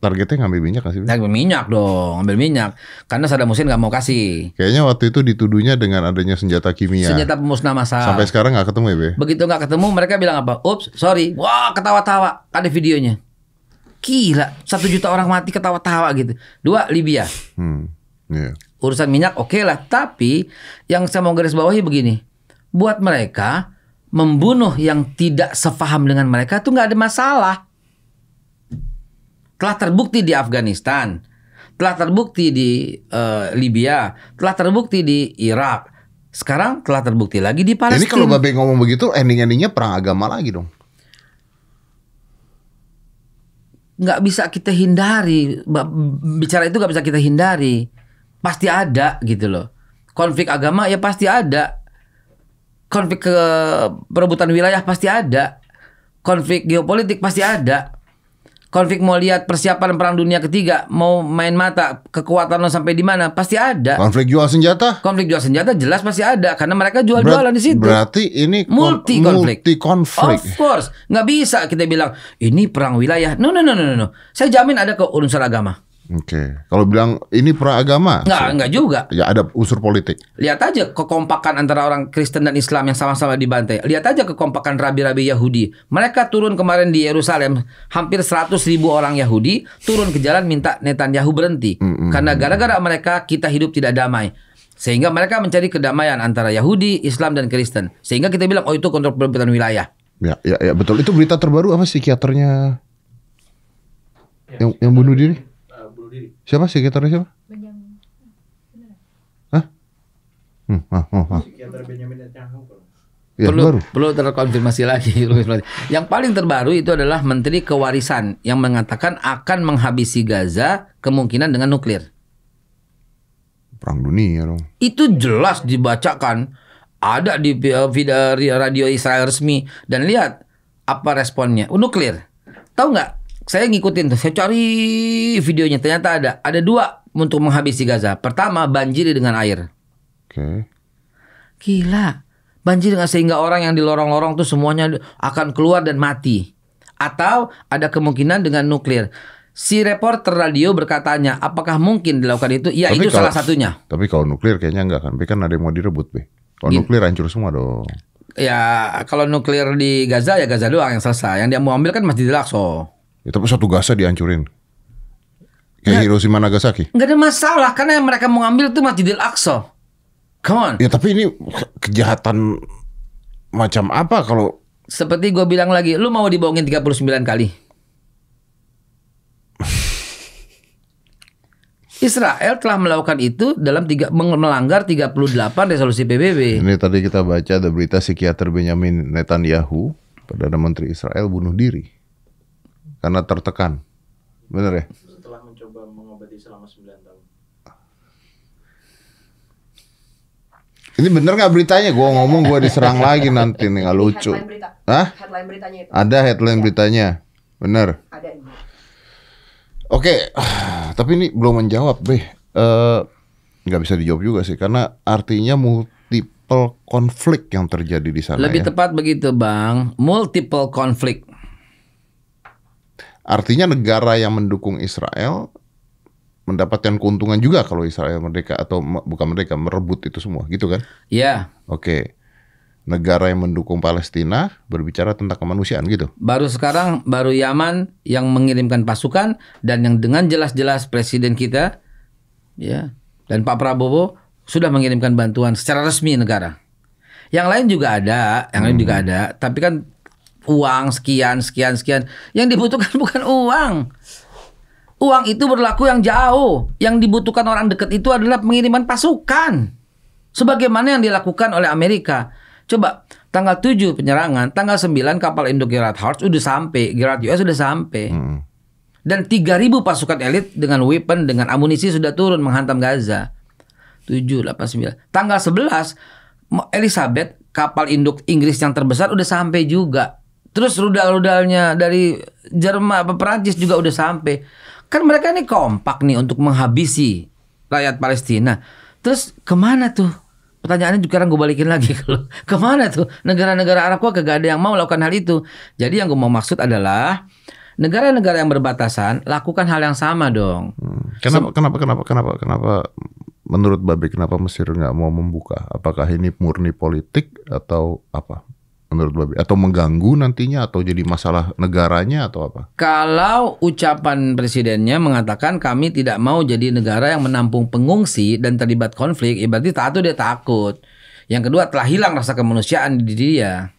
targetnya ngambil minyak kan sih? Ngambil minyak dong, ngambil minyak. Karena Saddam Hussein nggak mau kasih. Kayaknya waktu itu dituduhnya dengan adanya senjata kimia. Senjata pemusnah massal. Sampai sekarang nggak ketemu ya, Be? Begitu nggak ketemu, mereka bilang apa? Ups, sorry. Wah, ketawa-tawa. Ada videonya. Gila, satu juta orang mati ketawa-tawa gitu. Dua, Libya. Hmm, yeah. Urusan minyak oke okay lah, tapi yang saya mau garis bawahi begini. Buat mereka, membunuh yang tidak sefaham dengan mereka itu nggak ada masalah. Telah terbukti di Afghanistan, telah terbukti di uh, Libya, telah terbukti di Irak. Sekarang telah terbukti lagi di Palestina. Jadi kalau Babe ngomong begitu, ending-endingnya perang agama lagi dong. Nggak bisa kita hindari, bicara itu nggak bisa kita hindari. Pasti ada gitu loh. Konflik agama ya pasti ada konflik ke perebutan wilayah pasti ada. Konflik geopolitik pasti ada. Konflik mau lihat persiapan perang dunia ketiga, mau main mata, kekuatan lo sampai di mana, pasti ada. Konflik jual senjata? Konflik jual senjata jelas pasti ada karena mereka jual-jualan di situ. Berarti ini multi konflik. Multi konflik. Of course, nggak bisa kita bilang ini perang wilayah. No no no no no. Saya jamin ada ke urusan agama. Oke. Okay. Kalau bilang ini pra agama? Enggak, so, enggak juga. Ya ada unsur politik. Lihat aja kekompakan antara orang Kristen dan Islam yang sama-sama dibantai. Lihat aja kekompakan rabi-rabi Yahudi. Mereka turun kemarin di Yerusalem, hampir 100 ribu orang Yahudi turun ke jalan minta Netanyahu berhenti. Mm -hmm. Karena gara-gara mereka kita hidup tidak damai. Sehingga mereka mencari kedamaian antara Yahudi, Islam dan Kristen. Sehingga kita bilang oh itu kontrol perebutan wilayah. Ya, ya, ya betul. Itu berita terbaru apa psikiaternya? Ya, yang yang bunuh diri? Siapa sih gitarnya siapa? Benjamin. Hah? Hmm, ah, oh, ah. Ya, perlu baru. perlu terkonfirmasi lagi. [laughs] yang paling terbaru itu adalah Menteri Kewarisan yang mengatakan akan menghabisi Gaza kemungkinan dengan nuklir. Perang dunia dong. Itu jelas dibacakan ada di eh, video radio Israel resmi dan lihat apa responnya. Oh, nuklir. Tahu nggak saya ngikutin tuh, saya cari videonya. Ternyata ada, ada dua untuk menghabisi Gaza. Pertama, banjir dengan air. Oke. Okay. Gila, banjir dengan sehingga orang yang di lorong-lorong tuh semuanya akan keluar dan mati. Atau ada kemungkinan dengan nuklir. Si reporter radio berkatanya, apakah mungkin dilakukan itu? Ya tapi itu kalau, salah satunya. Tapi kalau nuklir kayaknya enggak kan, tapi kan ada yang mau direbut, be. Kalau Gini. nuklir hancur semua dong. Ya kalau nuklir di Gaza ya Gaza doang yang selesai. Yang dia mau ambil kan masih Aqsa. Ya, tapi satu Gaza dihancurin. Kayak nah, Hiroshima Nagasaki. Gak ada masalah karena yang mereka mau ambil itu Masjidil Aqsa. Come on. Ya tapi ini kejahatan macam apa kalau seperti gue bilang lagi, lu mau dibohongin 39 kali. [laughs] Israel telah melakukan itu dalam tiga, melanggar 38 resolusi PBB. Ini tadi kita baca ada berita psikiater Benjamin Netanyahu, Perdana Menteri Israel bunuh diri. Karena tertekan. Bener ya? Setelah mencoba mengobati selama 9 tahun. Ini bener nggak beritanya? Gue ngomong gue diserang [laughs] lagi nanti nih nggak lucu. berita. Hah? Headline beritanya itu. Ada headline ya. beritanya, bener. Ada. Oke, okay. [sighs] tapi ini belum menjawab, be. Eh, nggak bisa dijawab juga sih, karena artinya multiple konflik yang terjadi di sana. Lebih ya? tepat begitu, bang. Multiple konflik. Artinya negara yang mendukung Israel mendapatkan keuntungan juga kalau Israel merdeka atau bukan merdeka merebut itu semua gitu kan? Iya. Yeah. Oke. Okay. Negara yang mendukung Palestina berbicara tentang kemanusiaan gitu. Baru sekarang baru Yaman yang mengirimkan pasukan dan yang dengan jelas-jelas presiden kita ya dan Pak Prabowo sudah mengirimkan bantuan secara resmi negara. Yang lain juga ada, yang lain juga hmm. ada, tapi kan uang sekian sekian sekian. Yang dibutuhkan [laughs] bukan uang. Uang itu berlaku yang jauh. Yang dibutuhkan orang dekat itu adalah pengiriman pasukan. Sebagaimana yang dilakukan oleh Amerika. Coba tanggal 7 penyerangan, tanggal 9 kapal induk Gerard Hart sudah sampai, Gerald US sudah sampai. Hmm. Dan 3000 pasukan elit dengan weapon, dengan amunisi sudah turun menghantam Gaza. 7, 8, 9. Tanggal 11 Elizabeth kapal induk Inggris yang terbesar udah sampai juga Terus rudal-rudalnya dari Jerman apa Perancis juga udah sampai. Kan mereka ini kompak nih untuk menghabisi rakyat Palestina. Terus kemana tuh? Pertanyaannya juga sekarang gue balikin lagi lo. [laughs] kemana tuh negara-negara Arab kok kagak ada yang mau lakukan hal itu. Jadi yang gue mau maksud adalah negara-negara yang berbatasan lakukan hal yang sama dong. Hmm. Kenapa, so, kenapa kenapa kenapa kenapa menurut Babi kenapa Mesir nggak mau membuka? Apakah ini murni politik atau apa? menurut Babi? Atau mengganggu nantinya atau jadi masalah negaranya atau apa? Kalau ucapan presidennya mengatakan kami tidak mau jadi negara yang menampung pengungsi dan terlibat konflik, ya berarti satu dia takut. Yang kedua telah hilang rasa kemanusiaan di dia.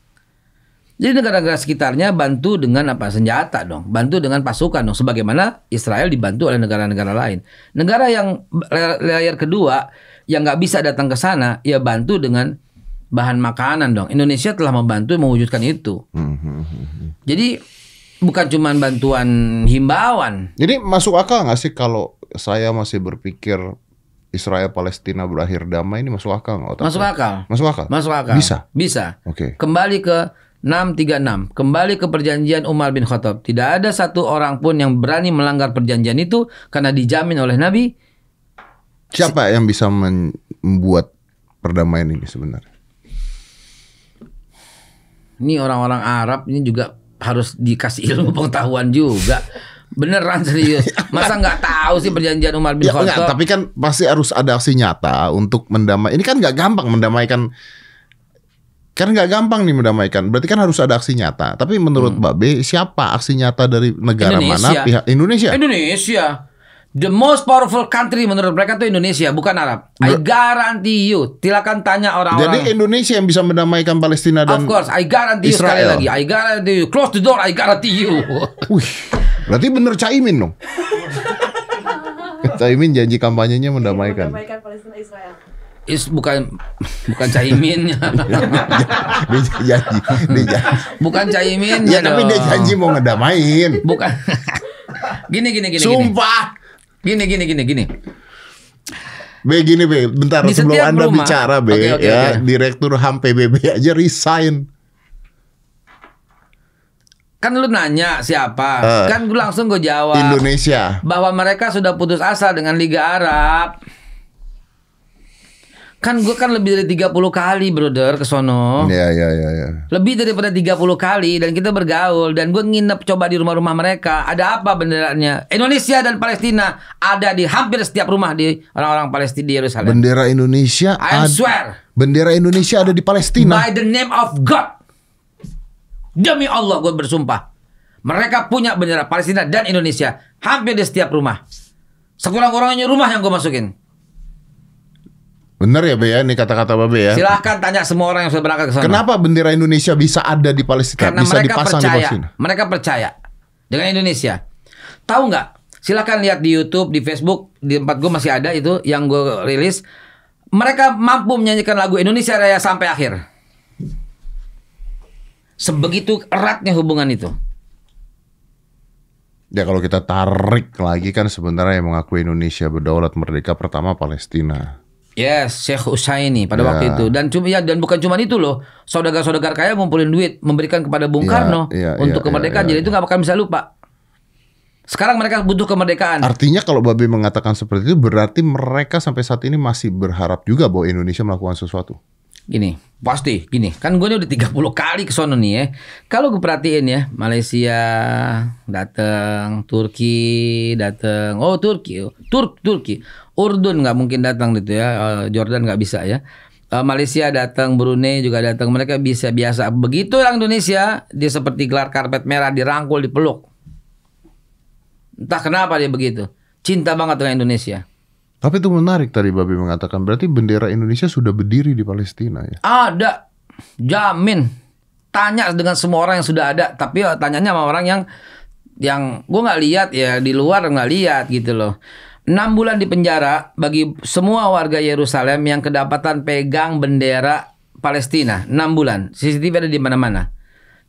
Jadi negara-negara sekitarnya bantu dengan apa senjata dong, bantu dengan pasukan dong. Sebagaimana Israel dibantu oleh negara-negara lain. Negara yang layar kedua yang nggak bisa datang ke sana, ya bantu dengan bahan makanan dong. Indonesia telah membantu mewujudkan itu. Jadi bukan cuma bantuan himbauan. Jadi masuk akal nggak sih kalau saya masih berpikir Israel Palestina berakhir damai ini masuk akal nggak? Masuk akal. Masuk akal. Masuk akal. Bisa. Bisa. Oke. Okay. Kembali ke 636 kembali ke perjanjian Umar bin Khattab tidak ada satu orang pun yang berani melanggar perjanjian itu karena dijamin oleh Nabi siapa yang bisa membuat perdamaian ini sebenarnya ini orang-orang Arab ini juga harus dikasih ilmu [laughs] pengetahuan juga. Beneran serius. Masa nggak tahu sih perjanjian Umar bin ya, Khattab? Enggak, tapi kan pasti harus ada aksi nyata untuk mendamai. Ini kan nggak gampang mendamaikan kan nggak gampang nih mendamaikan. Berarti kan harus ada aksi nyata. Tapi menurut hmm. Babe, siapa aksi nyata dari negara Indonesia. mana pihak Indonesia? Indonesia. The most powerful country menurut mereka itu Indonesia, bukan Arab. I guarantee you. Silakan tanya orang-orang. Jadi Indonesia yang bisa mendamaikan Palestina dan Of course, I guarantee you Israel. sekali lagi. I guarantee you. Close the door, I guarantee you. [laughs] Wih, berarti bener Caimin dong. Caimin janji kampanyenya mendamaikan. Iya, mendamaikan Palestina Israel. Is bukan bukan Caimin [laughs] dia janji, janji. Bukan caimin. Ya, tapi dia janji mau ngedamain. Bukan. [laughs] Gini gini gini. Sumpah. Gini gini gini gini. Be gini be, bentar di sebelum Anda rumah, bicara be okay, okay, ya, okay. Direktur HAM PBB aja resign. Kan lu nanya siapa? Uh, kan gue langsung gue jawab. Indonesia. Bahwa mereka sudah putus asa dengan Liga Arab. Kan gue kan lebih dari 30 kali brother ke sono. Iya iya iya yeah. Lebih daripada 30 kali dan kita bergaul dan gue nginep coba di rumah-rumah mereka. Ada apa benderanya? Indonesia dan Palestina ada di hampir setiap rumah di orang-orang Palestina di Yerusalem. Bendera Indonesia I swear. Bendera Indonesia ada di Palestina. By the name of God. Demi Allah gue bersumpah. Mereka punya bendera Palestina dan Indonesia hampir di setiap rumah. Sekurang-kurangnya rumah yang gue masukin. Bener ya Be ya ini kata-kata Babe ya. Silahkan tanya semua orang yang sudah berangkat ke sana. Kenapa bendera Indonesia bisa ada di Palestina? Karena bisa mereka dipasang percaya, di Palestina. Mereka percaya dengan Indonesia. Tahu nggak? Silahkan lihat di YouTube, di Facebook, di tempat gue masih ada itu yang gue rilis. Mereka mampu menyanyikan lagu Indonesia Raya sampai akhir. Sebegitu eratnya hubungan itu. Ya kalau kita tarik lagi kan sebenarnya yang mengakui Indonesia berdaulat merdeka pertama Palestina. Yes, Syekh Usaini pada yeah. waktu ya. itu. Dan cuma ya dan bukan cuma itu loh. Saudagar-saudagar kaya ngumpulin duit memberikan kepada Bung yeah, Karno yeah, ya, untuk ya, kemerdekaan. Jadi itu nggak bakal bisa lupa. Sekarang mereka butuh kemerdekaan. Artinya kalau Babe mengatakan seperti itu berarti mereka sampai saat ini masih berharap juga bahwa Indonesia melakukan sesuatu. Gini, pasti gini. Kan gue udah 30 kali ke sono nih ya. Kalau gue perhatiin ya, Malaysia datang, Turki datang. Oh, Turki. Oh, Turk, Turki. Urdun nggak mungkin datang gitu ya. Eh, Jordan nggak bisa ya. Eh, Malaysia datang, Brunei juga datang. Mereka bisa biasa. Begitu orang Indonesia, dia seperti gelar karpet merah dirangkul, dipeluk. Entah kenapa dia begitu. Cinta banget dengan Indonesia. Tapi itu menarik tadi Babi mengatakan berarti bendera Indonesia sudah berdiri di Palestina ya? Ada, jamin. Tanya dengan semua orang yang sudah ada, tapi oh, tanyanya sama orang yang yang gue nggak lihat ya di luar nggak lihat gitu loh. Enam bulan di penjara bagi semua warga Yerusalem yang kedapatan pegang bendera Palestina. Enam bulan. CCTV ada di mana-mana.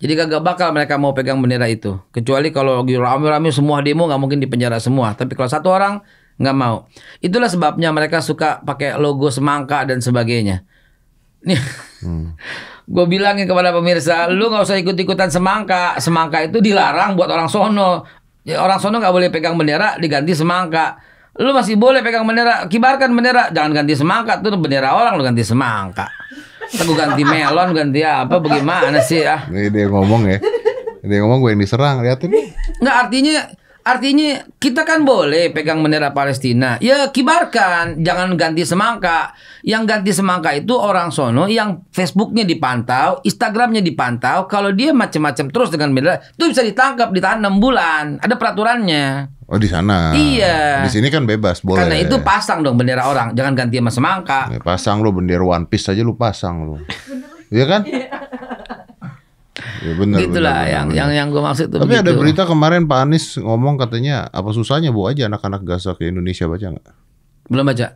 Jadi kagak bakal mereka mau pegang bendera itu. Kecuali kalau lagi rame-rame semua demo nggak mungkin di penjara semua. Tapi kalau satu orang nggak mau. Itulah sebabnya mereka suka pakai logo semangka dan sebagainya. Nih, hmm. [laughs] gue bilangin kepada pemirsa, lu nggak usah ikut-ikutan semangka. Semangka itu dilarang buat orang sono. Ya, orang sono nggak boleh pegang bendera, diganti semangka. Lu masih boleh pegang bendera, kibarkan bendera, jangan ganti semangka. Tuh bendera orang lu ganti semangka. Tunggu ganti melon, ganti apa, bagaimana sih ah? Ini dia ngomong ya. Dia ngomong gue yang diserang, liatin nih. Nggak artinya Artinya kita kan boleh pegang bendera Palestina. Ya kibarkan, jangan ganti semangka. Yang ganti semangka itu orang sono yang Facebooknya dipantau, Instagramnya dipantau. Kalau dia macam-macam terus dengan bendera, itu bisa ditangkap, ditahan enam bulan. Ada peraturannya. Oh di sana. Iya. Di sini kan bebas boleh. Karena itu pasang dong bendera orang, jangan ganti sama semangka. Ya, pasang lo bendera One Piece aja lu pasang lo, Iya kan? Iya. Ya benar. Gitulah benar, yang, benar. yang yang gue maksud. Tapi begitu. ada berita kemarin Pak Anies ngomong katanya apa susahnya bu aja anak-anak Gaza ke Indonesia baca nggak? Belum baca.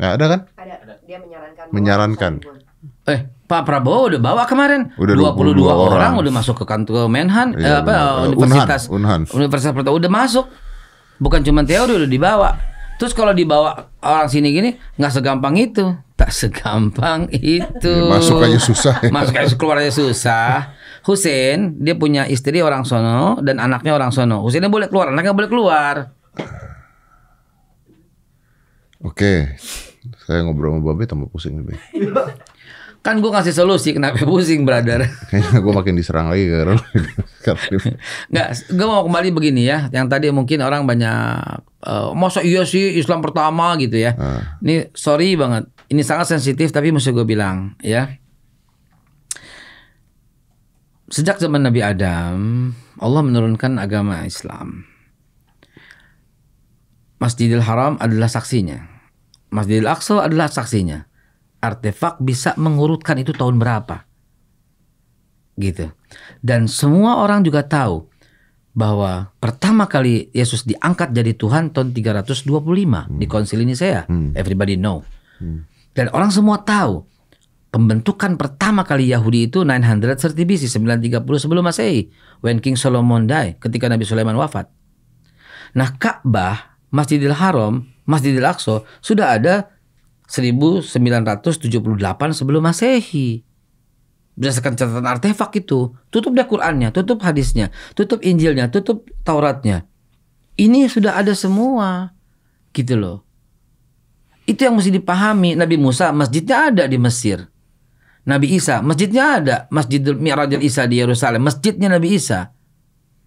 Ya, ada kan? Ada. Dia menyarankan. Menyarankan. Eh, Pak Prabowo udah bawa kemarin. Udah 22, 22 orang. orang udah masuk ke kantor Menhan ya, eh, apa eh, Universitas Unhan. Universitas Pertama udah masuk. Bukan cuma teori udah dibawa. Terus kalau dibawa orang sini gini nggak segampang itu, tak segampang ya, itu. Masuk aja susah. Ya. Masuk aja keluar aja susah. Hussein dia punya istri orang sono dan anaknya orang sono. Husainnya boleh keluar, anaknya boleh keluar. Oke. Saya ngobrol sama Babe tambah pusing nih. Kan gue ngasih solusi kenapa pusing brother [laughs] Kayaknya gue makin diserang lagi karena [laughs] Nggak, gue mau kembali begini ya Yang tadi mungkin orang banyak uh, Masa iya sih Islam pertama gitu ya Ah. Ini sorry banget Ini sangat sensitif tapi mesti gue bilang ya Sejak zaman Nabi Adam, Allah menurunkan agama Islam. Masjidil Haram adalah saksinya. Masjidil Aqsa adalah saksinya. Artefak bisa mengurutkan itu tahun berapa. Gitu. Dan semua orang juga tahu bahwa pertama kali Yesus diangkat jadi Tuhan tahun 325 hmm. di konsil ini saya. Hmm. Everybody know. Hmm. Dan orang semua tahu Pembentukan pertama kali Yahudi itu 930 BC, 930 sebelum Masehi, when King Solomon die, ketika Nabi Sulaiman wafat. Nah, Ka'bah, Masjidil Haram, Masjidil Aqsa sudah ada 1978 sebelum Masehi. Berdasarkan catatan artefak itu, tutup deh Qur'annya, tutup hadisnya, tutup Injilnya, tutup Tauratnya. Ini sudah ada semua. Gitu loh. Itu yang mesti dipahami. Nabi Musa masjidnya ada di Mesir. Nabi Isa. Masjidnya ada, Masjid Mi'rajul Isa di Yerusalem, masjidnya Nabi Isa.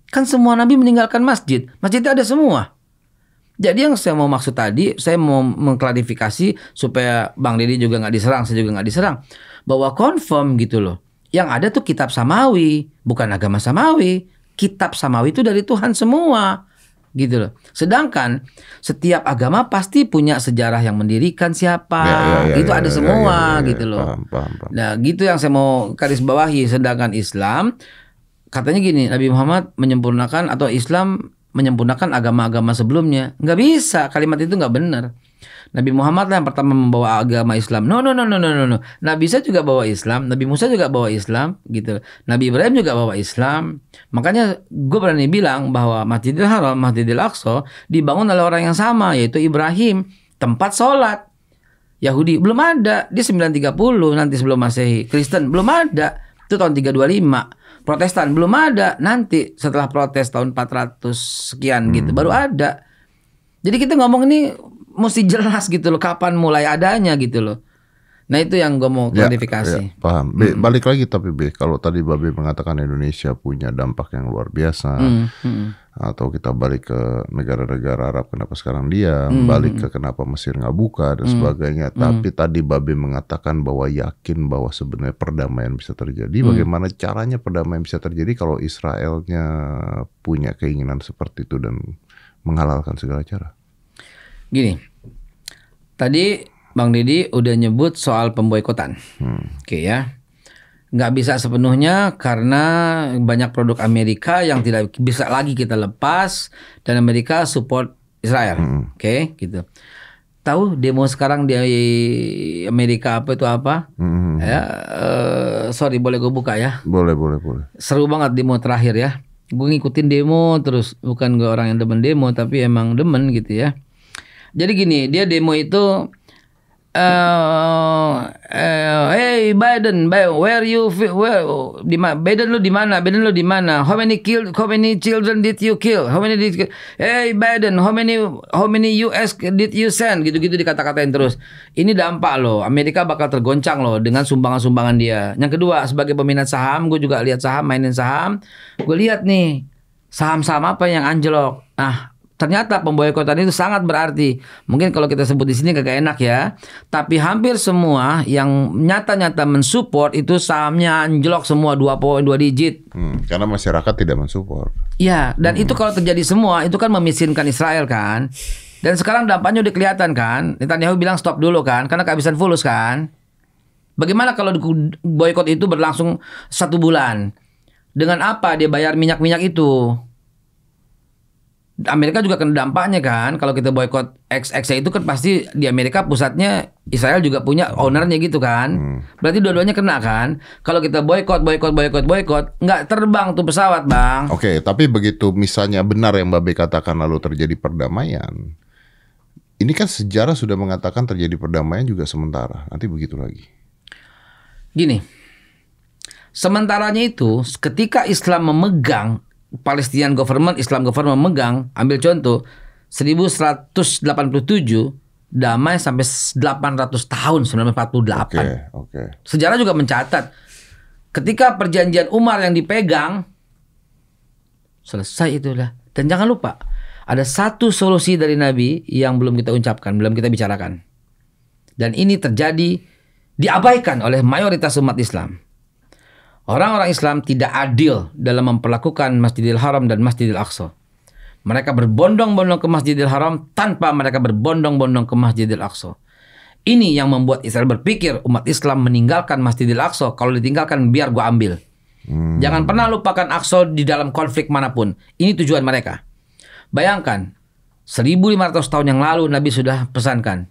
Kan semua nabi meninggalkan masjid, masjidnya ada semua. Jadi yang saya mau maksud tadi, saya mau mengklarifikasi supaya Bang Didi juga nggak diserang, saya juga nggak diserang, bahwa confirm gitu loh. Yang ada tuh kitab samawi, bukan agama samawi. Kitab samawi itu dari Tuhan semua gitu loh. Sedangkan setiap agama pasti punya sejarah yang mendirikan siapa, ya, ya, ya, itu ya, ada ya, semua ya, ya, ya, gitu ya. loh. Paham, paham, paham. Nah, gitu yang saya mau garis bawahi. Sedangkan Islam katanya gini, Nabi Muhammad menyempurnakan atau Islam menyempurnakan agama-agama sebelumnya. Nggak bisa, kalimat itu nggak benar. Nabi Muhammad lah yang pertama membawa agama Islam. No, no, no, no, no, no, no. Nabi Isa juga bawa Islam, Nabi Musa juga bawa Islam, gitu. Nabi Ibrahim juga bawa Islam. Makanya gue berani bilang bahwa Masjidil Haram, Masjidil Aqsa dibangun oleh orang yang sama, yaitu Ibrahim. Tempat sholat. Yahudi belum ada. Dia 930 nanti sebelum Masehi. Kristen belum ada. Itu tahun 325. Protestan belum ada. Nanti setelah protes tahun 400 sekian gitu. Hmm. Baru ada. Jadi kita ngomong ini mesti jelas gitu loh kapan mulai adanya gitu loh. Nah itu yang gue mau ya, klarifikasi. Ya, ya, paham. B, hmm. Balik lagi tapi be, kalau tadi babi mengatakan Indonesia punya dampak yang luar biasa, hmm, hmm. atau kita balik ke negara-negara Arab kenapa sekarang dia, hmm. balik hmm. ke kenapa Mesir nggak buka dan hmm, sebagainya. Hmm. Tapi tadi babi mengatakan bahwa yakin bahwa sebenarnya perdamaian bisa terjadi. Hmm. Bagaimana caranya perdamaian bisa terjadi kalau Israelnya punya keinginan seperti itu dan menghalalkan segala cara? Gini, tadi Bang Didi udah nyebut soal pemboikotan, hmm. oke ya. Nggak bisa sepenuhnya karena banyak produk Amerika yang tidak bisa lagi kita lepas dan Amerika support Israel, hmm. oke gitu tahu demo sekarang di Amerika apa itu apa? hmm, hmm, hmm. Ya, uh, sorry boleh gue buka ya? Boleh boleh boleh. Seru banget demo terakhir ya. Gue ngikutin demo terus bukan gue orang yang demen demo tapi emang demen gitu ya. Jadi gini, dia demo itu Uh, uh, hey Biden, where you where di Biden lu di mana? Biden lu di mana? How many kill? How many children did you kill? How many did Hey Biden, how many how many US did you send? Gitu-gitu dikata-katain terus. Ini dampak loh. Amerika bakal tergoncang loh dengan sumbangan-sumbangan dia. Yang kedua, sebagai peminat saham, gue juga lihat saham, mainin saham. Gue lihat nih saham-saham apa yang anjlok. Ah, Ternyata pemboikotan itu sangat berarti. Mungkin kalau kita sebut di sini kagak enak ya. Tapi hampir semua yang nyata-nyata mensupport itu sahamnya anjlok semua dua poin dua digit. Hmm, karena masyarakat tidak mensupport. Ya, dan hmm. itu kalau terjadi semua itu kan memisinkan Israel kan. Dan sekarang dampaknya udah kelihatan kan. Netanyahu bilang stop dulu kan karena kehabisan fulus kan. Bagaimana kalau boykot itu berlangsung satu bulan? Dengan apa dia bayar minyak-minyak itu? Amerika juga kena dampaknya kan kalau kita boykot XX ya itu kan pasti di Amerika pusatnya Israel juga punya ownernya gitu kan hmm. berarti dua-duanya kena kan kalau kita boykot boykot boykot boykot nggak terbang tuh pesawat bang oke okay, tapi begitu misalnya benar yang B katakan lalu terjadi perdamaian ini kan sejarah sudah mengatakan terjadi perdamaian juga sementara nanti begitu lagi gini sementaranya itu ketika Islam memegang Palestinian government, Islam government memegang, ambil contoh 1187 damai sampai 800 tahun 1948. Okay, okay. Sejarah juga mencatat ketika perjanjian Umar yang dipegang selesai itulah. Dan jangan lupa ada satu solusi dari Nabi yang belum kita ucapkan, belum kita bicarakan. Dan ini terjadi diabaikan oleh mayoritas umat Islam. Orang-orang Islam tidak adil dalam memperlakukan Masjidil Haram dan Masjidil Aqsa. Mereka berbondong-bondong ke Masjidil Haram tanpa mereka berbondong-bondong ke Masjidil Aqsa. Ini yang membuat Israel berpikir umat Islam meninggalkan Masjidil Aqsa. Kalau ditinggalkan biar gua ambil. Hmm. Jangan pernah lupakan Aqsa di dalam konflik manapun. Ini tujuan mereka. Bayangkan, 1500 tahun yang lalu Nabi sudah pesankan.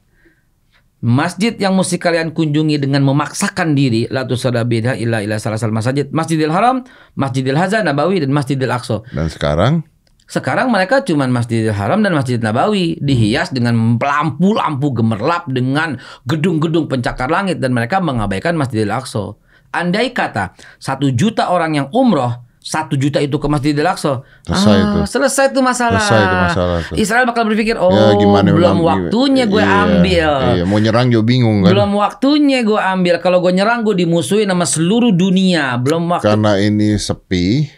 Masjid yang mesti kalian kunjungi dengan memaksakan diri la tusada bidha illa salah salah masjid Masjidil Haram, Masjidil Haza Nabawi dan Masjidil Aqsa. Dan sekarang sekarang mereka cuma Masjidil Haram dan Masjid Nabawi dihias dengan lampu-lampu gemerlap dengan gedung-gedung pencakar langit dan mereka mengabaikan Masjidil Aqsa. Andai kata satu juta orang yang umroh satu juta itu ke al Aqsa. Selesai ah, Selesai itu masalah. Selesai itu masalah. Tuh. Israel bakal berpikir, ya, oh ya, gimana belum waktunya gue iya, ambil. Iya, mau nyerang juga bingung kan. Belum waktunya gue ambil. Kalau gue nyerang gue dimusuhi nama seluruh dunia. Belum waktu. Karena ini sepi,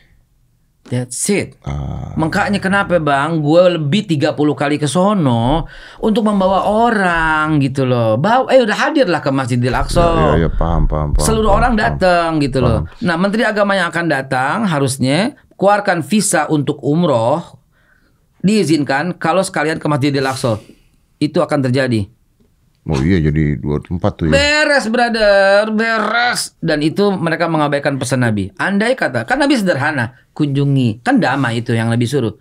That's it. Uh. Makanya kenapa bang, gue lebih 30 kali ke sono untuk membawa orang gitu loh. Bawa, eh udah hadir lah ke Masjidil Aqsa. Ya, ya, ya, paham, paham, paham. Seluruh paham, orang datang gitu paham. loh. Nah Menteri Agama yang akan datang harusnya keluarkan visa untuk umroh diizinkan kalau sekalian ke Masjidil Aqsa. Itu akan terjadi. Oh iya jadi dua tempat tuh ya. Beres brother, beres. Dan itu mereka mengabaikan pesan Nabi. Andai kata, kan Nabi sederhana, kunjungi. Kan damai itu yang Nabi suruh.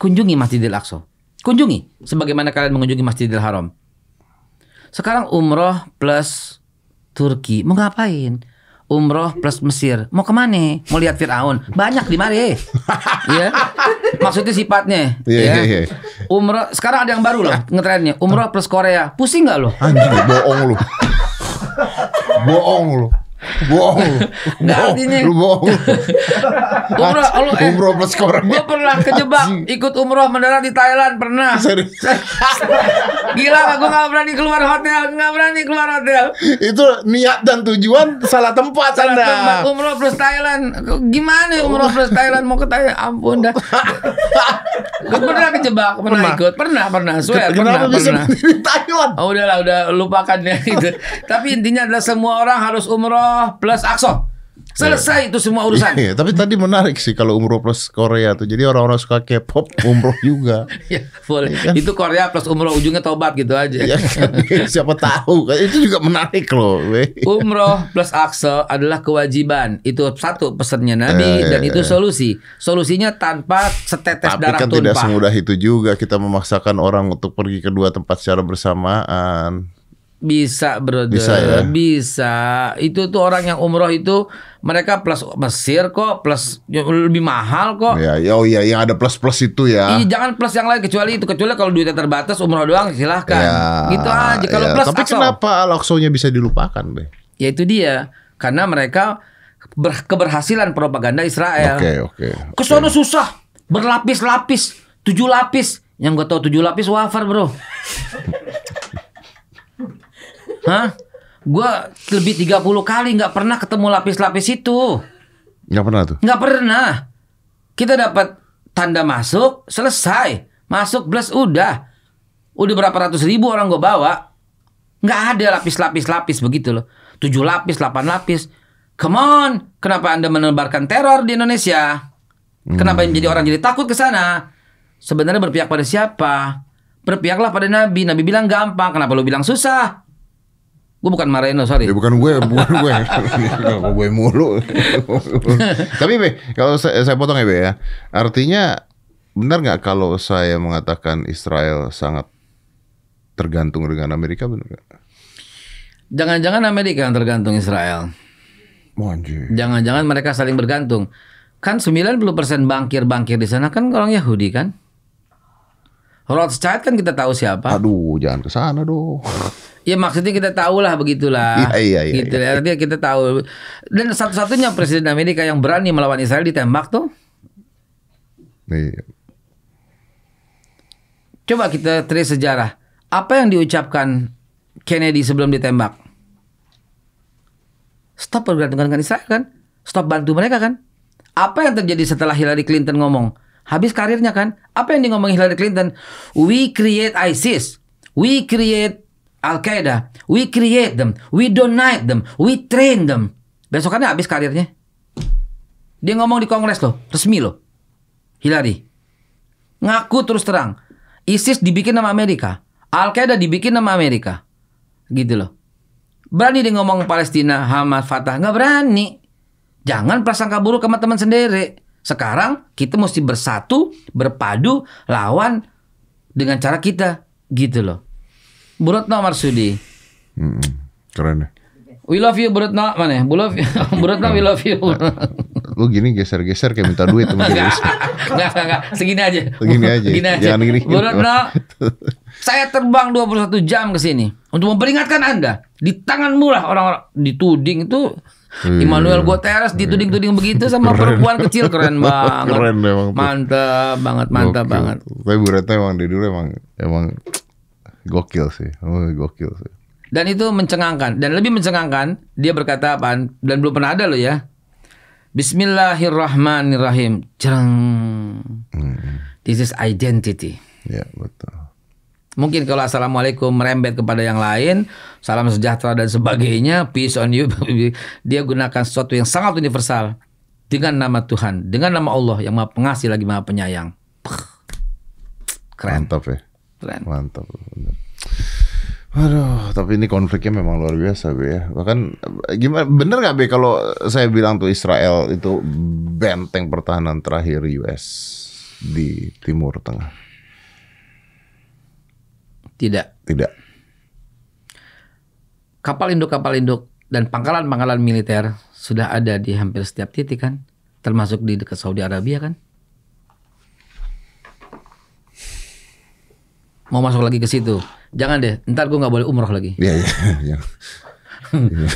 Kunjungi Masjidil Aqsa. Kunjungi sebagaimana kalian mengunjungi Masjidil Haram. Sekarang umroh plus Turki, mau ngapain? umroh plus Mesir. Mau kemana? Mau lihat Fir'aun? Banyak di mari. [laughs] ya. Maksudnya sifatnya. Yeah, Yeah, iya, iya. Umroh sekarang ada yang baru loh iya. ngetrennya. Umroh plus Korea. Pusing gak lo? Anjir, bohong lo. [laughs] bohong lo bohong. Nggak artinya. Lu bohong. [laughs] umroh, lu, eh, umroh plus koran. Gue pernah kejebak ikut umroh mendarat di Thailand pernah. Serius. [laughs] Gila gak gue nggak berani keluar hotel, nggak berani keluar hotel. Itu niat dan tujuan salah tempat salah anda. Tempat, umroh plus Thailand. Gimana oh. umroh plus Thailand mau ke Thailand? Ampun dah. [laughs] gue pernah kejebak, pernah, pernah. ikut, pernah, pernah. Swear, Kenapa pernah, bisa pernah. di Thailand? Oh, udahlah udah lupakan ya itu. Tapi intinya adalah semua orang harus umroh plus Aksol Selesai yeah. itu semua urusan. Yeah, tapi tadi menarik sih kalau umroh plus Korea tuh. Jadi orang-orang suka K-pop umroh juga. [laughs] yeah, boleh. Yeah, kan? Itu Korea plus umroh ujungnya tobat gitu aja. Ya, kan? [laughs] Iya, siapa tahu. Itu juga menarik loh. umroh plus aksa adalah kewajiban. Itu satu pesannya Nabi yeah, dan itu eh, eh. solusi. Solusinya tanpa setetes tapi darah kan tumpah. tidak semudah itu juga kita memaksakan orang untuk pergi ke dua tempat secara bersamaan. Bisa brother, bisa, ya? bisa. Itu tuh orang yang umroh itu mereka plus Mesir kok, plus lebih mahal kok. Ya, ya oh ya yang ada plus plus itu ya. Iyi, jangan plus yang lain kecuali itu kecuali kalau duitnya terbatas umroh doang silahkan. Ya, gitu aja kalau ya. plus. Tapi akso. kenapa laksonya bisa dilupakan be? Ya itu dia karena mereka ber keberhasilan propaganda Israel. Oke okay, oke. Okay, Kesono susah berlapis-lapis tujuh lapis yang gue tau tujuh lapis wafer bro. [laughs] Hah? Gua lebih 30 kali nggak pernah ketemu lapis-lapis itu. Nggak pernah tuh. Nggak pernah. Kita dapat tanda masuk, selesai. Masuk plus udah. Udah berapa ratus ribu orang gue bawa. Nggak ada lapis-lapis-lapis begitu loh. Tujuh lapis, delapan lapis. Come on, kenapa Anda menebarkan teror di Indonesia? Kenapa hmm. jadi orang jadi takut ke sana? Sebenarnya berpihak pada siapa? Berpihaklah pada Nabi. Nabi bilang gampang, kenapa lu bilang susah? Gue bukan marahin sorry. Ya, bukan gue, bukan gue. Kalau [laughs] gue mulu. [laughs] Tapi Be, kalau saya, saya potong ya Be ya. Artinya benar nggak kalau saya mengatakan Israel sangat tergantung dengan Amerika benar nggak? Jangan-jangan Amerika yang tergantung Israel. Jangan-jangan mereka saling bergantung. Kan 90% bangkir-bangkir di sana kan orang Yahudi kan? Rothschild kan kita tahu siapa. Aduh, jangan ke sana dong. Ya maksudnya kita tahu lah begitulah. [laughs] Iya, iya, iya. Gitu iya. Artinya kita tahu. Dan satu-satunya presiden Amerika yang berani melawan Israel ditembak tuh. Iya. Coba kita trace sejarah. Apa yang diucapkan Kennedy sebelum ditembak? Stop bergantungkan dengan Israel kan? Stop bantu mereka kan? Apa yang terjadi setelah Hillary Clinton ngomong? Habis karirnya kan? Apa yang dia ngomong Hillary Clinton? We create ISIS. We create Al-Qaeda. We create them. We donate them. We train them. Besokannya habis karirnya. Dia ngomong di kongres loh. Resmi loh. Hillary. Ngaku terus terang. ISIS dibikin sama Amerika. Al-Qaeda dibikin sama Amerika. Gitu loh. Berani dia ngomong Palestina, Hamas, Fatah. Nggak berani. Jangan prasangka buruk sama teman sendiri. Sekarang kita mesti bersatu, berpadu lawan dengan cara kita gitu loh. Burutno Marsudi. Hmm, keren. We love you Burutno mana? We love you. [laughs] Burutno we love you. Lu gini geser-geser kayak minta duit sama gak, enggak, enggak, Segini aja. Segini aja. Segini aja. Jangan gini. Burutno, [laughs] saya terbang 21 jam ke sini untuk memperingatkan Anda. Di tangan lah orang-orang dituding itu Hmm. Immanuel Guterres dituding-tuding begitu sama keren. perempuan kecil keren [laughs] banget. Keren emang. Mantap banget, mantap gokil. banget. Tapi Bu Retno emang dari dulu emang emang gokil sih. Emang gokil sih. Dan itu mencengangkan dan lebih mencengangkan dia berkata apa? dan belum pernah ada loh ya. Bismillahirrahmanirrahim. Cereng. Hmm. This is identity. Ya, betul. Mungkin kalau assalamualaikum merembet kepada yang lain, salam sejahtera dan sebagainya, peace on you, [laughs] dia gunakan sesuatu yang sangat universal dengan nama Tuhan, dengan nama Allah yang maha pengasih lagi maha penyayang. Keren. Mantap ya. Keren. Mantap. Waduh, tapi ini konfliknya memang luar biasa be ya. Bahkan gimana bener nggak be kalau saya bilang tuh Israel itu benteng pertahanan terakhir US di Timur Tengah? Tidak. Tidak. Kapal induk-kapal induk dan pangkalan-pangkalan militer sudah ada di hampir setiap titik kan? Termasuk di dekat Saudi Arabia kan? Mau masuk lagi ke situ. Jangan deh, ntar gue nggak boleh umroh lagi. Iya, iya.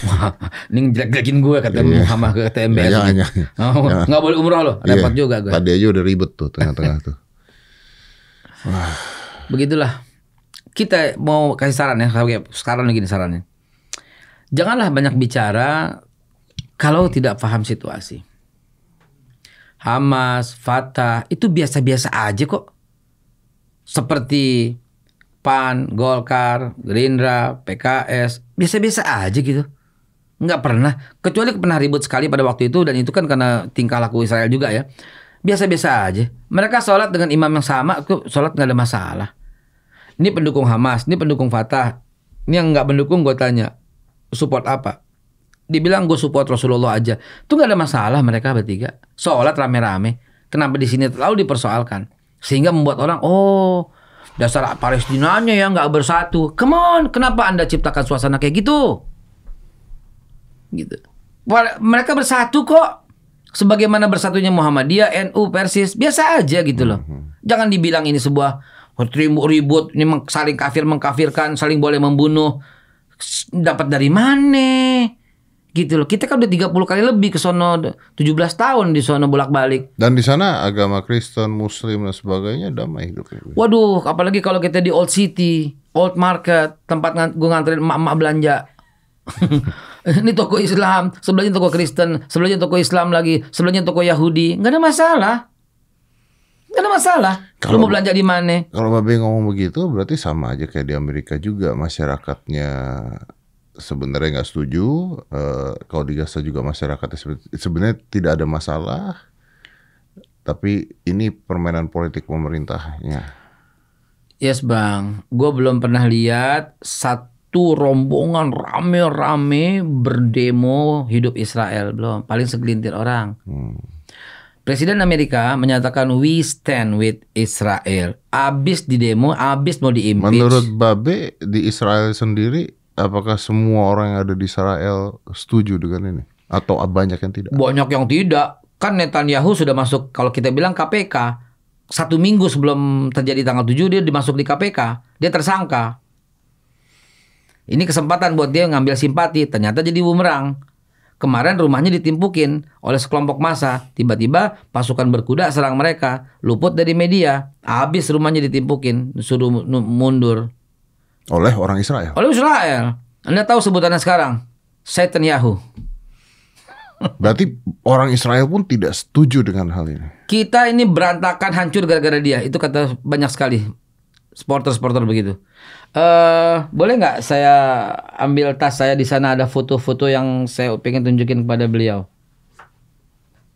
Wah, iya. [laughs] ini jelek-jelekin gue kata yeah, Muhammad ke TMBS. Iya, iya, iya. oh, Gak boleh umroh loh, repot yeah. juga gue. Tadi aja udah ribet tuh tengah-tengah tuh. Begitulah kita mau kasih saran ya sekarang lagi nih sarannya. Janganlah banyak bicara kalau tidak paham situasi. Hamas, Fatah itu biasa-biasa aja kok. Seperti PAN, Golkar, Gerindra, PKS, biasa-biasa aja gitu. Nggak pernah, kecuali pernah ribut sekali pada waktu itu dan itu kan karena tingkah laku Israel juga ya. Biasa-biasa aja. Mereka sholat dengan imam yang sama, sholat nggak ada masalah. Ini pendukung Hamas, ini pendukung Fatah. Ini yang nggak mendukung gue tanya, support apa? Dibilang gue support Rasulullah aja. tuh nggak ada masalah mereka bertiga. Sholat rame-rame. Kenapa di sini terlalu dipersoalkan? Sehingga membuat orang, oh dasar Palestinanya yang nggak bersatu. Come on, kenapa anda ciptakan suasana kayak gitu? Gitu. Mereka bersatu kok. Sebagaimana bersatunya Muhammadiyah, NU, Persis, biasa aja gitu loh. Mm-hmm. Jangan dibilang ini sebuah ribut ini saling kafir mengkafirkan, saling boleh membunuh. Dapat dari mana? Gitu loh. Kita kan udah 30 kali lebih ke sono 17 tahun di sono bolak-balik. Dan di sana agama Kristen, Muslim dan sebagainya damai hidup. Waduh, apalagi kalau kita di Old City, Old Market, tempat gua gue nganterin emak-emak belanja. [laughs] ini toko Islam, sebelahnya toko Kristen, sebelahnya toko Islam lagi, sebelahnya toko Yahudi. Nggak ada masalah. Gak ada masalah. Kalau mau belanja di mana? Kalau Babe ngomong begitu berarti sama aja kayak di Amerika juga masyarakatnya sebenarnya nggak setuju. Uh, kalau di Gaza juga masyarakatnya sebenarnya tidak ada masalah. Tapi ini permainan politik pemerintahnya. Yes bang, gue belum pernah lihat satu rombongan rame-rame berdemo hidup Israel belum. Paling segelintir orang. Hmm Presiden Amerika menyatakan we stand with Israel. Abis di demo, abis mau di impeach. Menurut Babe di Israel sendiri, apakah semua orang yang ada di Israel setuju dengan ini? Atau banyak yang tidak? Banyak yang tidak. Kan Netanyahu sudah masuk, kalau kita bilang KPK, satu minggu sebelum terjadi tanggal 7 dia dimasuk di KPK. Dia tersangka. Ini kesempatan buat dia ngambil simpati, ternyata jadi bumerang. Kemarin rumahnya ditimpukin oleh sekelompok massa. Tiba-tiba pasukan berkuda serang mereka. Luput dari media. Habis rumahnya ditimpukin. Suruh mundur. Oleh orang Israel? Oleh Israel. Anda tahu sebutannya sekarang? Satan Yahoo. Berarti orang Israel pun tidak setuju dengan hal ini. Kita ini berantakan hancur gara-gara dia. Itu kata banyak sekali supporter-supporter begitu. Eh, boleh nggak saya ambil tas saya di sana ada foto-foto yang saya ingin tunjukin kepada beliau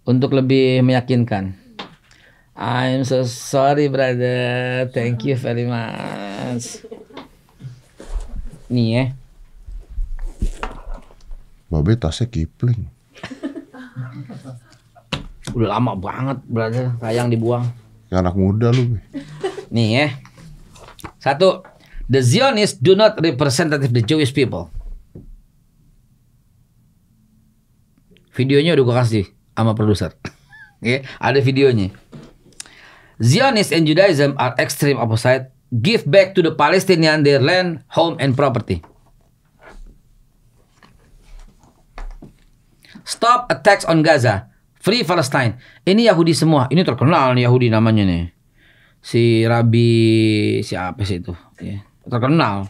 untuk lebih meyakinkan. I'm so sorry brother, thank you very much. Nih ya. Babe tasnya Kipling. Udah lama banget brother, sayang dibuang. Ya anak muda lu. Nih ya. Satu, The Zionists do not representative the Jewish people. Videonya udah gue kasih sama produser. yeah, [laughs] ada videonya. Zionists and Judaism are extreme opposite. Give back to the Palestinian their land, home and property. Stop attacks on Gaza. Free Palestine. Ini Yahudi semua. Ini terkenal nih Yahudi namanya nih. Si Rabi siapa sih itu? Yeah terkenal.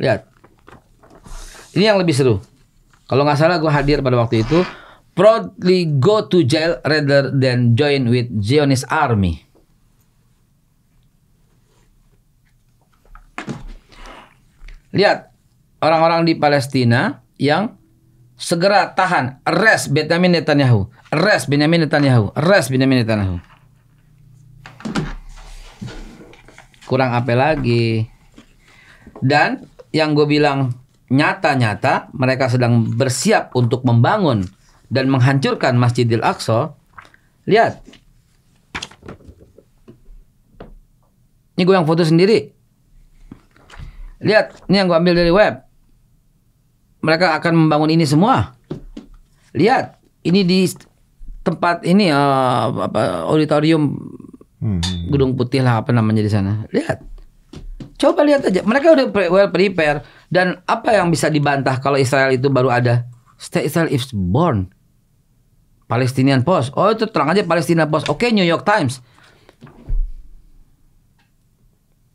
Lihat. Ini yang lebih seru. Kalau nggak salah gue hadir pada waktu itu. Proudly go to jail rather than join with Zionist army. Lihat orang-orang di Palestina yang segera tahan arrest Benjamin Netanyahu, arrest Benjamin Netanyahu, arrest Benjamin Netanyahu. Kurang apa lagi? Dan yang gue bilang nyata-nyata mereka sedang bersiap untuk membangun dan menghancurkan Masjidil Aqsa. Lihat. Ini gue yang foto sendiri. Lihat, ini yang gue ambil dari web. Mereka akan membangun ini semua. Lihat, ini di tempat ini uh, apa, auditorium hmm, hmm, hmm. Gedung Putih lah apa namanya di sana. Lihat. Coba lihat aja, mereka udah pre well prepare dan apa yang bisa dibantah kalau Israel itu baru ada? State Israel is born. Palestinian Post. Oh itu terang aja Palestinian Post. Oke okay, New York Times.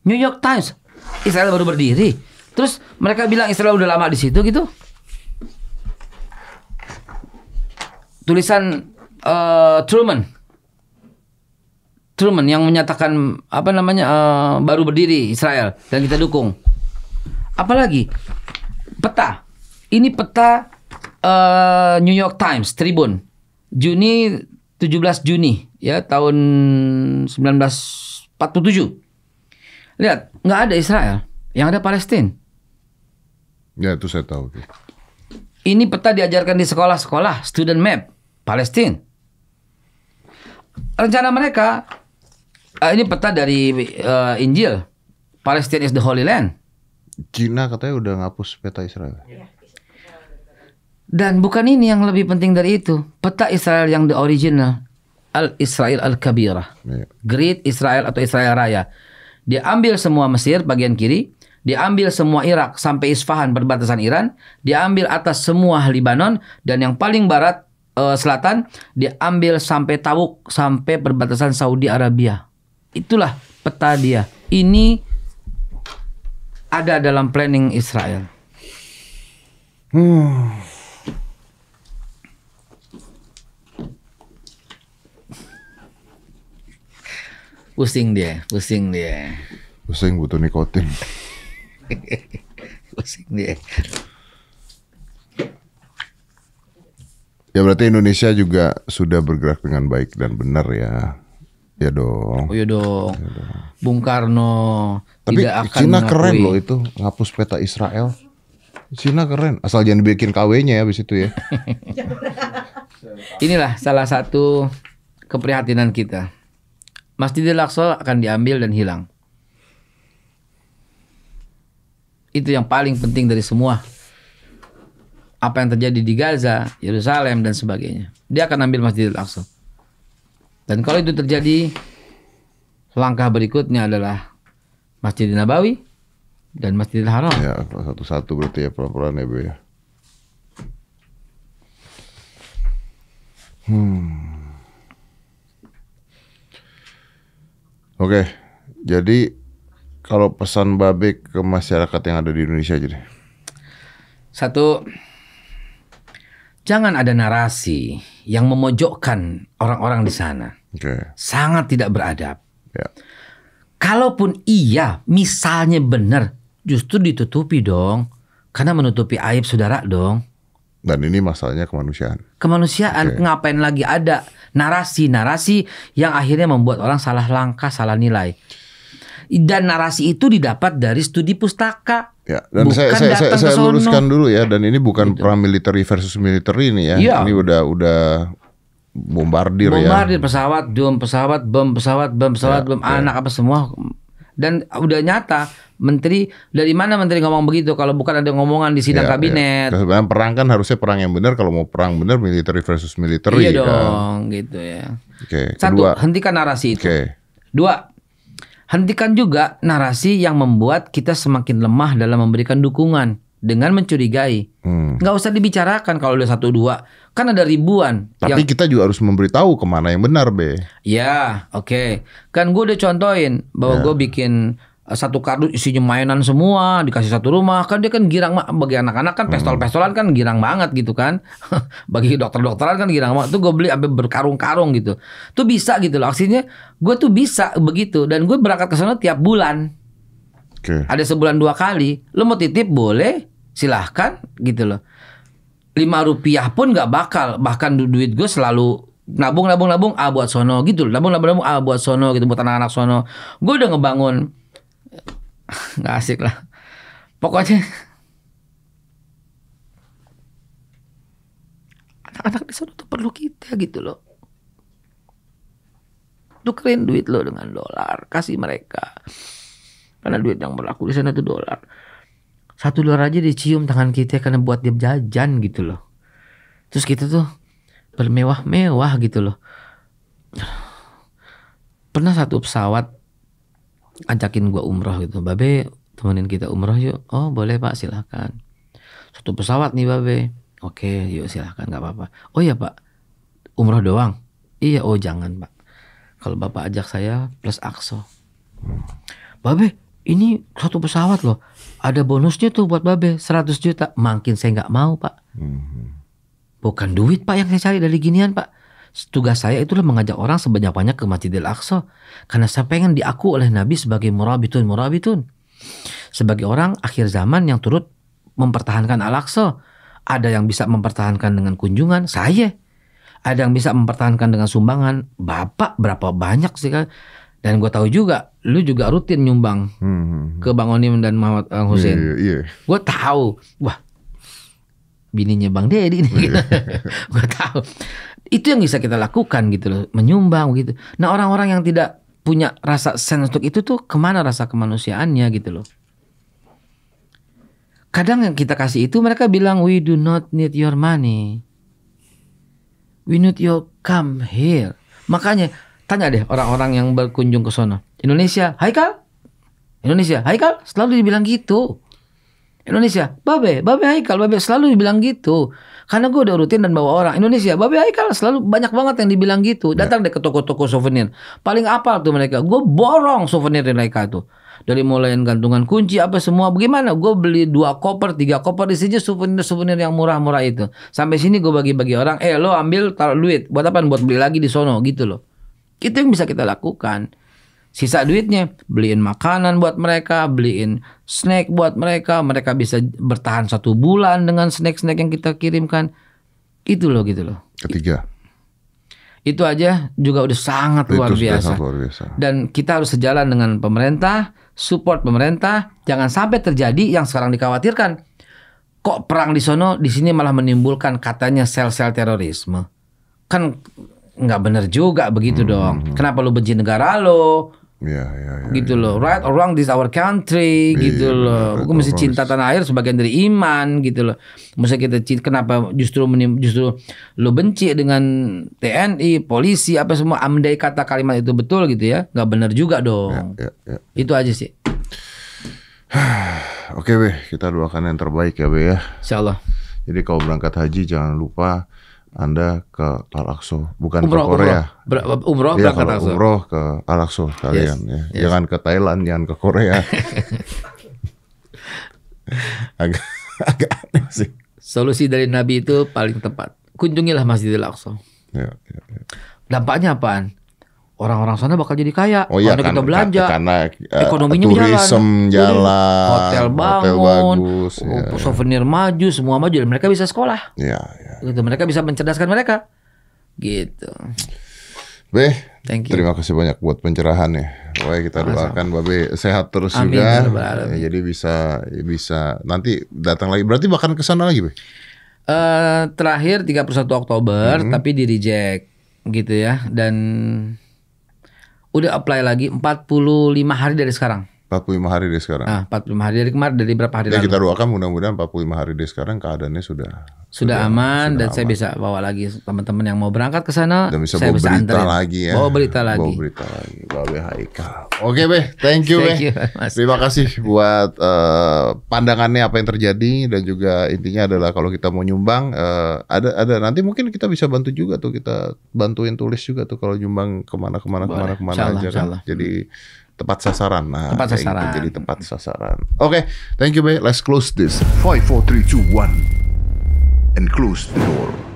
New York Times. Israel baru berdiri. Terus mereka bilang Israel udah lama di situ gitu. Tulisan uh, Truman Truman yang menyatakan apa namanya uh, baru berdiri Israel dan kita dukung. Apalagi peta. Ini peta uh, New York Times Tribun Juni 17 Juni ya tahun 1947. Lihat, nggak ada Israel, yang ada Palestina. Ya itu saya tahu. Ini peta diajarkan di sekolah-sekolah, student map, Palestina. Rencana mereka Uh, ini peta dari uh, Injil. Palestine is the Holy Land. Cina katanya udah ngapus peta iya, Israel. Dan bukan ini yang lebih penting dari itu. Peta Israel yang the original. Al-Israel Al-Kabirah. Yeah. Great Israel atau Israel Raya. Dia ambil semua Mesir bagian kiri. Dia ambil semua Irak sampai Isfahan perbatasan Iran. Dia ambil atas semua Lebanon. Dan yang paling barat uh, selatan. Dia ambil sampai Tawuk sampai perbatasan Saudi Arabia. Itulah peta dia. Ini ada dalam planning Israel. Hmm. Pusing dia, pusing dia. Pusing butuh nikotin. [laughs] pusing dia. Ya berarti Indonesia juga sudah bergerak dengan baik dan benar ya. Ya dong. Oh iya dong. Ya dong. Bung Karno Tapi tidak akan Cina mengakui. keren loh itu ngapus peta Israel. Cina keren, asal jangan bikin KW-nya ya habis itu ya. [laughs] Inilah salah satu keprihatinan kita. Masjidil Aqsa akan diambil dan hilang. Itu yang paling penting dari semua. Apa yang terjadi di Gaza, Yerusalem dan sebagainya. Dia akan ambil Masjidil Aqsa. Dan kalau itu terjadi, langkah berikutnya adalah Masjid Nabawi dan masjid Haram. Ya, satu-satu berarti ya pelan-pelan ya, Bu ya. Hmm. Oke, jadi kalau pesan Babe ke masyarakat yang ada di Indonesia jadi satu jangan ada narasi yang memojokkan orang-orang di sana. Okay. Sangat tidak beradab. Yeah. Kalaupun iya, misalnya benar, justru ditutupi dong. Karena menutupi aib saudara dong. Dan ini masalahnya kemanusiaan. Kemanusiaan, okay. ngapain lagi ada narasi-narasi yang akhirnya membuat orang salah langkah, salah nilai. Dan narasi itu didapat dari studi pustaka. Ya, dan bukan saya saya, saya, saya luruskan dulu ya dan ini bukan gitu. perang militer versus militer ini ya. ya. Ini udah udah bombardir, bombardir ya. Bombardir pesawat, bom pesawat, bom pesawat, bom pesawat, ya, bom ya. anak apa semua dan udah nyata menteri dari mana menteri ngomong begitu kalau bukan ada ngomongan di sidang ya, ya. kabinet. Ya. Sebenarnya perang kan harusnya perang yang benar kalau mau perang benar military versus military. Iya kan. dong, kan. gitu ya. Oke. Okay, Satu, kedua. hentikan narasi itu. Oke. Okay. Dua, Hentikan juga narasi yang membuat kita semakin lemah dalam memberikan dukungan dengan mencurigai. Hmm. Gak usah dibicarakan kalau udah satu dua, kan ada ribuan. Tapi yang... kita juga harus memberitahu kemana yang benar be. Ya, oke. Okay. Kan gue udah contohin bahwa ya. gue bikin satu kardus isinya mainan semua dikasih satu rumah kan dia kan girang bagi anak-anak kan hmm. pestol-pestolan kan girang banget gitu kan [laughs] bagi dokter-dokteran kan girang banget tuh gue beli sampai berkarung-karung gitu tuh bisa gitu loh aksinya gue tuh bisa begitu dan gue berangkat ke sana tiap bulan okay. ada sebulan dua kali lo mau titip boleh silahkan gitu loh lima rupiah pun nggak bakal bahkan du duit gue selalu nabung nabung nabung ah buat sono gitu nabung nabung nabung ah buat sono gitu buat anak-anak sono gue udah ngebangun [laughs] nggak asik lah pokoknya anak-anak di sana tuh perlu kita gitu loh tuh keren duit lo dengan dolar kasih mereka karena duit yang berlaku di sana tuh dolar satu dolar aja dicium tangan kita karena buat dia jajan gitu loh terus kita tuh bermewah-mewah gitu loh pernah satu pesawat ajakin gua umroh gitu babe temenin kita umroh yuk oh boleh pak silahkan satu pesawat nih babe oke yuk silahkan nggak apa-apa oh ya pak umroh doang iya oh jangan pak kalau bapak ajak saya plus akso babe ini satu pesawat loh ada bonusnya tuh buat babe 100 juta makin saya nggak mau pak mhm. bukan duit pak yang saya cari dari ginian pak Tugas saya itulah mengajak orang sebanyak-banyak ke Masjidil Aqsa. Karena saya pengen diaku oleh Nabi sebagai murabitun, murabitun. Sebagai orang akhir zaman yang turut mempertahankan Al-Aqsa. Ada yang bisa mempertahankan dengan kunjungan, saya. Ada yang bisa mempertahankan dengan sumbangan, bapak berapa banyak sih kan. Dan gue tahu juga, lu juga rutin nyumbang hmm, hmm, hmm. ke Bang Onim dan Muhammad uh, eh, Husin Yeah, yeah, yeah. Gue tahu, wah bininya Bang Deddy nih. Iya. [laughs] gue tahu itu yang bisa kita lakukan gitu loh menyumbang gitu nah orang-orang yang tidak punya rasa sense untuk itu tuh kemana rasa kemanusiaannya gitu loh kadang yang kita kasih itu mereka bilang we do not need your money we need your come here makanya tanya deh orang-orang yang berkunjung ke sana Indonesia Haikal Indonesia Haikal selalu dibilang gitu Indonesia babe babe Haikal babe selalu dibilang gitu karena gue udah rutin dan bawa orang Indonesia. Babi Haikal kan selalu banyak banget yang dibilang gitu. Iya. Datang yeah. deh ke toko-toko souvenir. Paling apa tuh mereka? Gue borong souvenir dari mereka tuh. Dari mulai yang gantungan kunci apa semua. Bagaimana? Gue beli dua koper, tiga koper isinya souvenir-souvenir yang murah-murah itu. Sampai sini gue bagi-bagi orang. Eh lo ambil taruh duit. Buat apa? Buat beli lagi di sono gitu loh. Itu yang bisa kita lakukan sisa duitnya beliin makanan buat mereka, beliin snack buat mereka, mereka bisa bertahan satu bulan dengan snack-snack yang kita kirimkan. Itu loh gitu loh. Ketiga. Itu aja juga udah sangat luar itu biasa. luar biasa. Dan kita harus sejalan dengan pemerintah, support pemerintah, jangan sampai terjadi yang sekarang dikhawatirkan. Kok perang di sono di sini malah menimbulkan katanya sel-sel terorisme. Kan nggak bener juga begitu hmm. dong. Kenapa lu benci negara lo? Ya, yeah, ya, gitu yeah, loh, ya. right or wrong this our country, yeah, gitu yeah, loh. Bukan mesti cinta tanah air sebagian dari iman, gitu loh. Masa kita cinta, kenapa justru menim, justru lo benci dengan TNI, polisi, apa semua? Amdai kata kalimat itu betul gitu ya, Gak bener juga dong. yeah, yeah, yeah. Ya. Itu aja sih. [sighs] Oke, okay, weh, kita doakan yang terbaik ya, weh ya. Insya Allah. Jadi kalau berangkat haji jangan lupa anda ke Al Aqsa, bukan umroh, ke Korea. Umroh, umroh ya, berangkat Al Aqsa. Umroh ke Al Aqsa kalian yes, ya. Yes. Jangan ke Thailand, jangan ke Korea. [laughs] [laughs] agak agak aneh sih. Solusi dari Nabi itu paling tepat. Kunjungilah Masjidil Aqsa. Ya, ya, ya. Dampaknya apaan? orang-orang sana bakal jadi kaya. Oh iya, karena kan, kita belanja. Karena uh, ekonominya berjalan, jalan. jalan hotel bangun, hotel bagus, oh, iya, iya. souvenir iya. maju, semua maju mereka bisa sekolah. Iya, iya. Gitu, mereka bisa mencerdaskan mereka. Gitu. Be, Thank you. terima kasih banyak buat pencerahan ya. Wah, kita Masa. doakan Babe sehat terus Amin, juga. Ya, jadi bisa bisa nanti datang lagi. Berarti bahkan ke sana lagi, Be. Uh, terakhir 31 Oktober hmm. tapi di reject gitu ya dan udah apply lagi 45 hari dari sekarang 45 ah, hari dari sekarang. Ah, 45 hari dari kemarin dari berapa hari ya, lalu? kita doakan mudah-mudahan 45 hari dari sekarang keadaannya sudah sudah, sudah aman sudah dan aman. saya bisa bawa lagi teman-teman yang mau berangkat ke sana. Dan bisa saya bawa bisa berita anterin. lagi ya. Bawa berita lagi. Bawa berita lagi. Bawa Oke, okay, Beh. Thank you, [laughs] thank Terima kasih buat uh, pandangannya apa yang terjadi dan juga intinya adalah kalau kita mau nyumbang uh, ada ada nanti mungkin kita bisa bantu juga tuh kita bantuin tulis juga tuh kalau nyumbang kemana kemana Boleh. kemana kemana aja kan. Jadi hmm tepat sasaran. Nah, tepat gitu. sasaran. Itu jadi tempat sasaran. Oke, okay, thank you, Bay. Let's close this. Five, four, three, two, one, and close the door.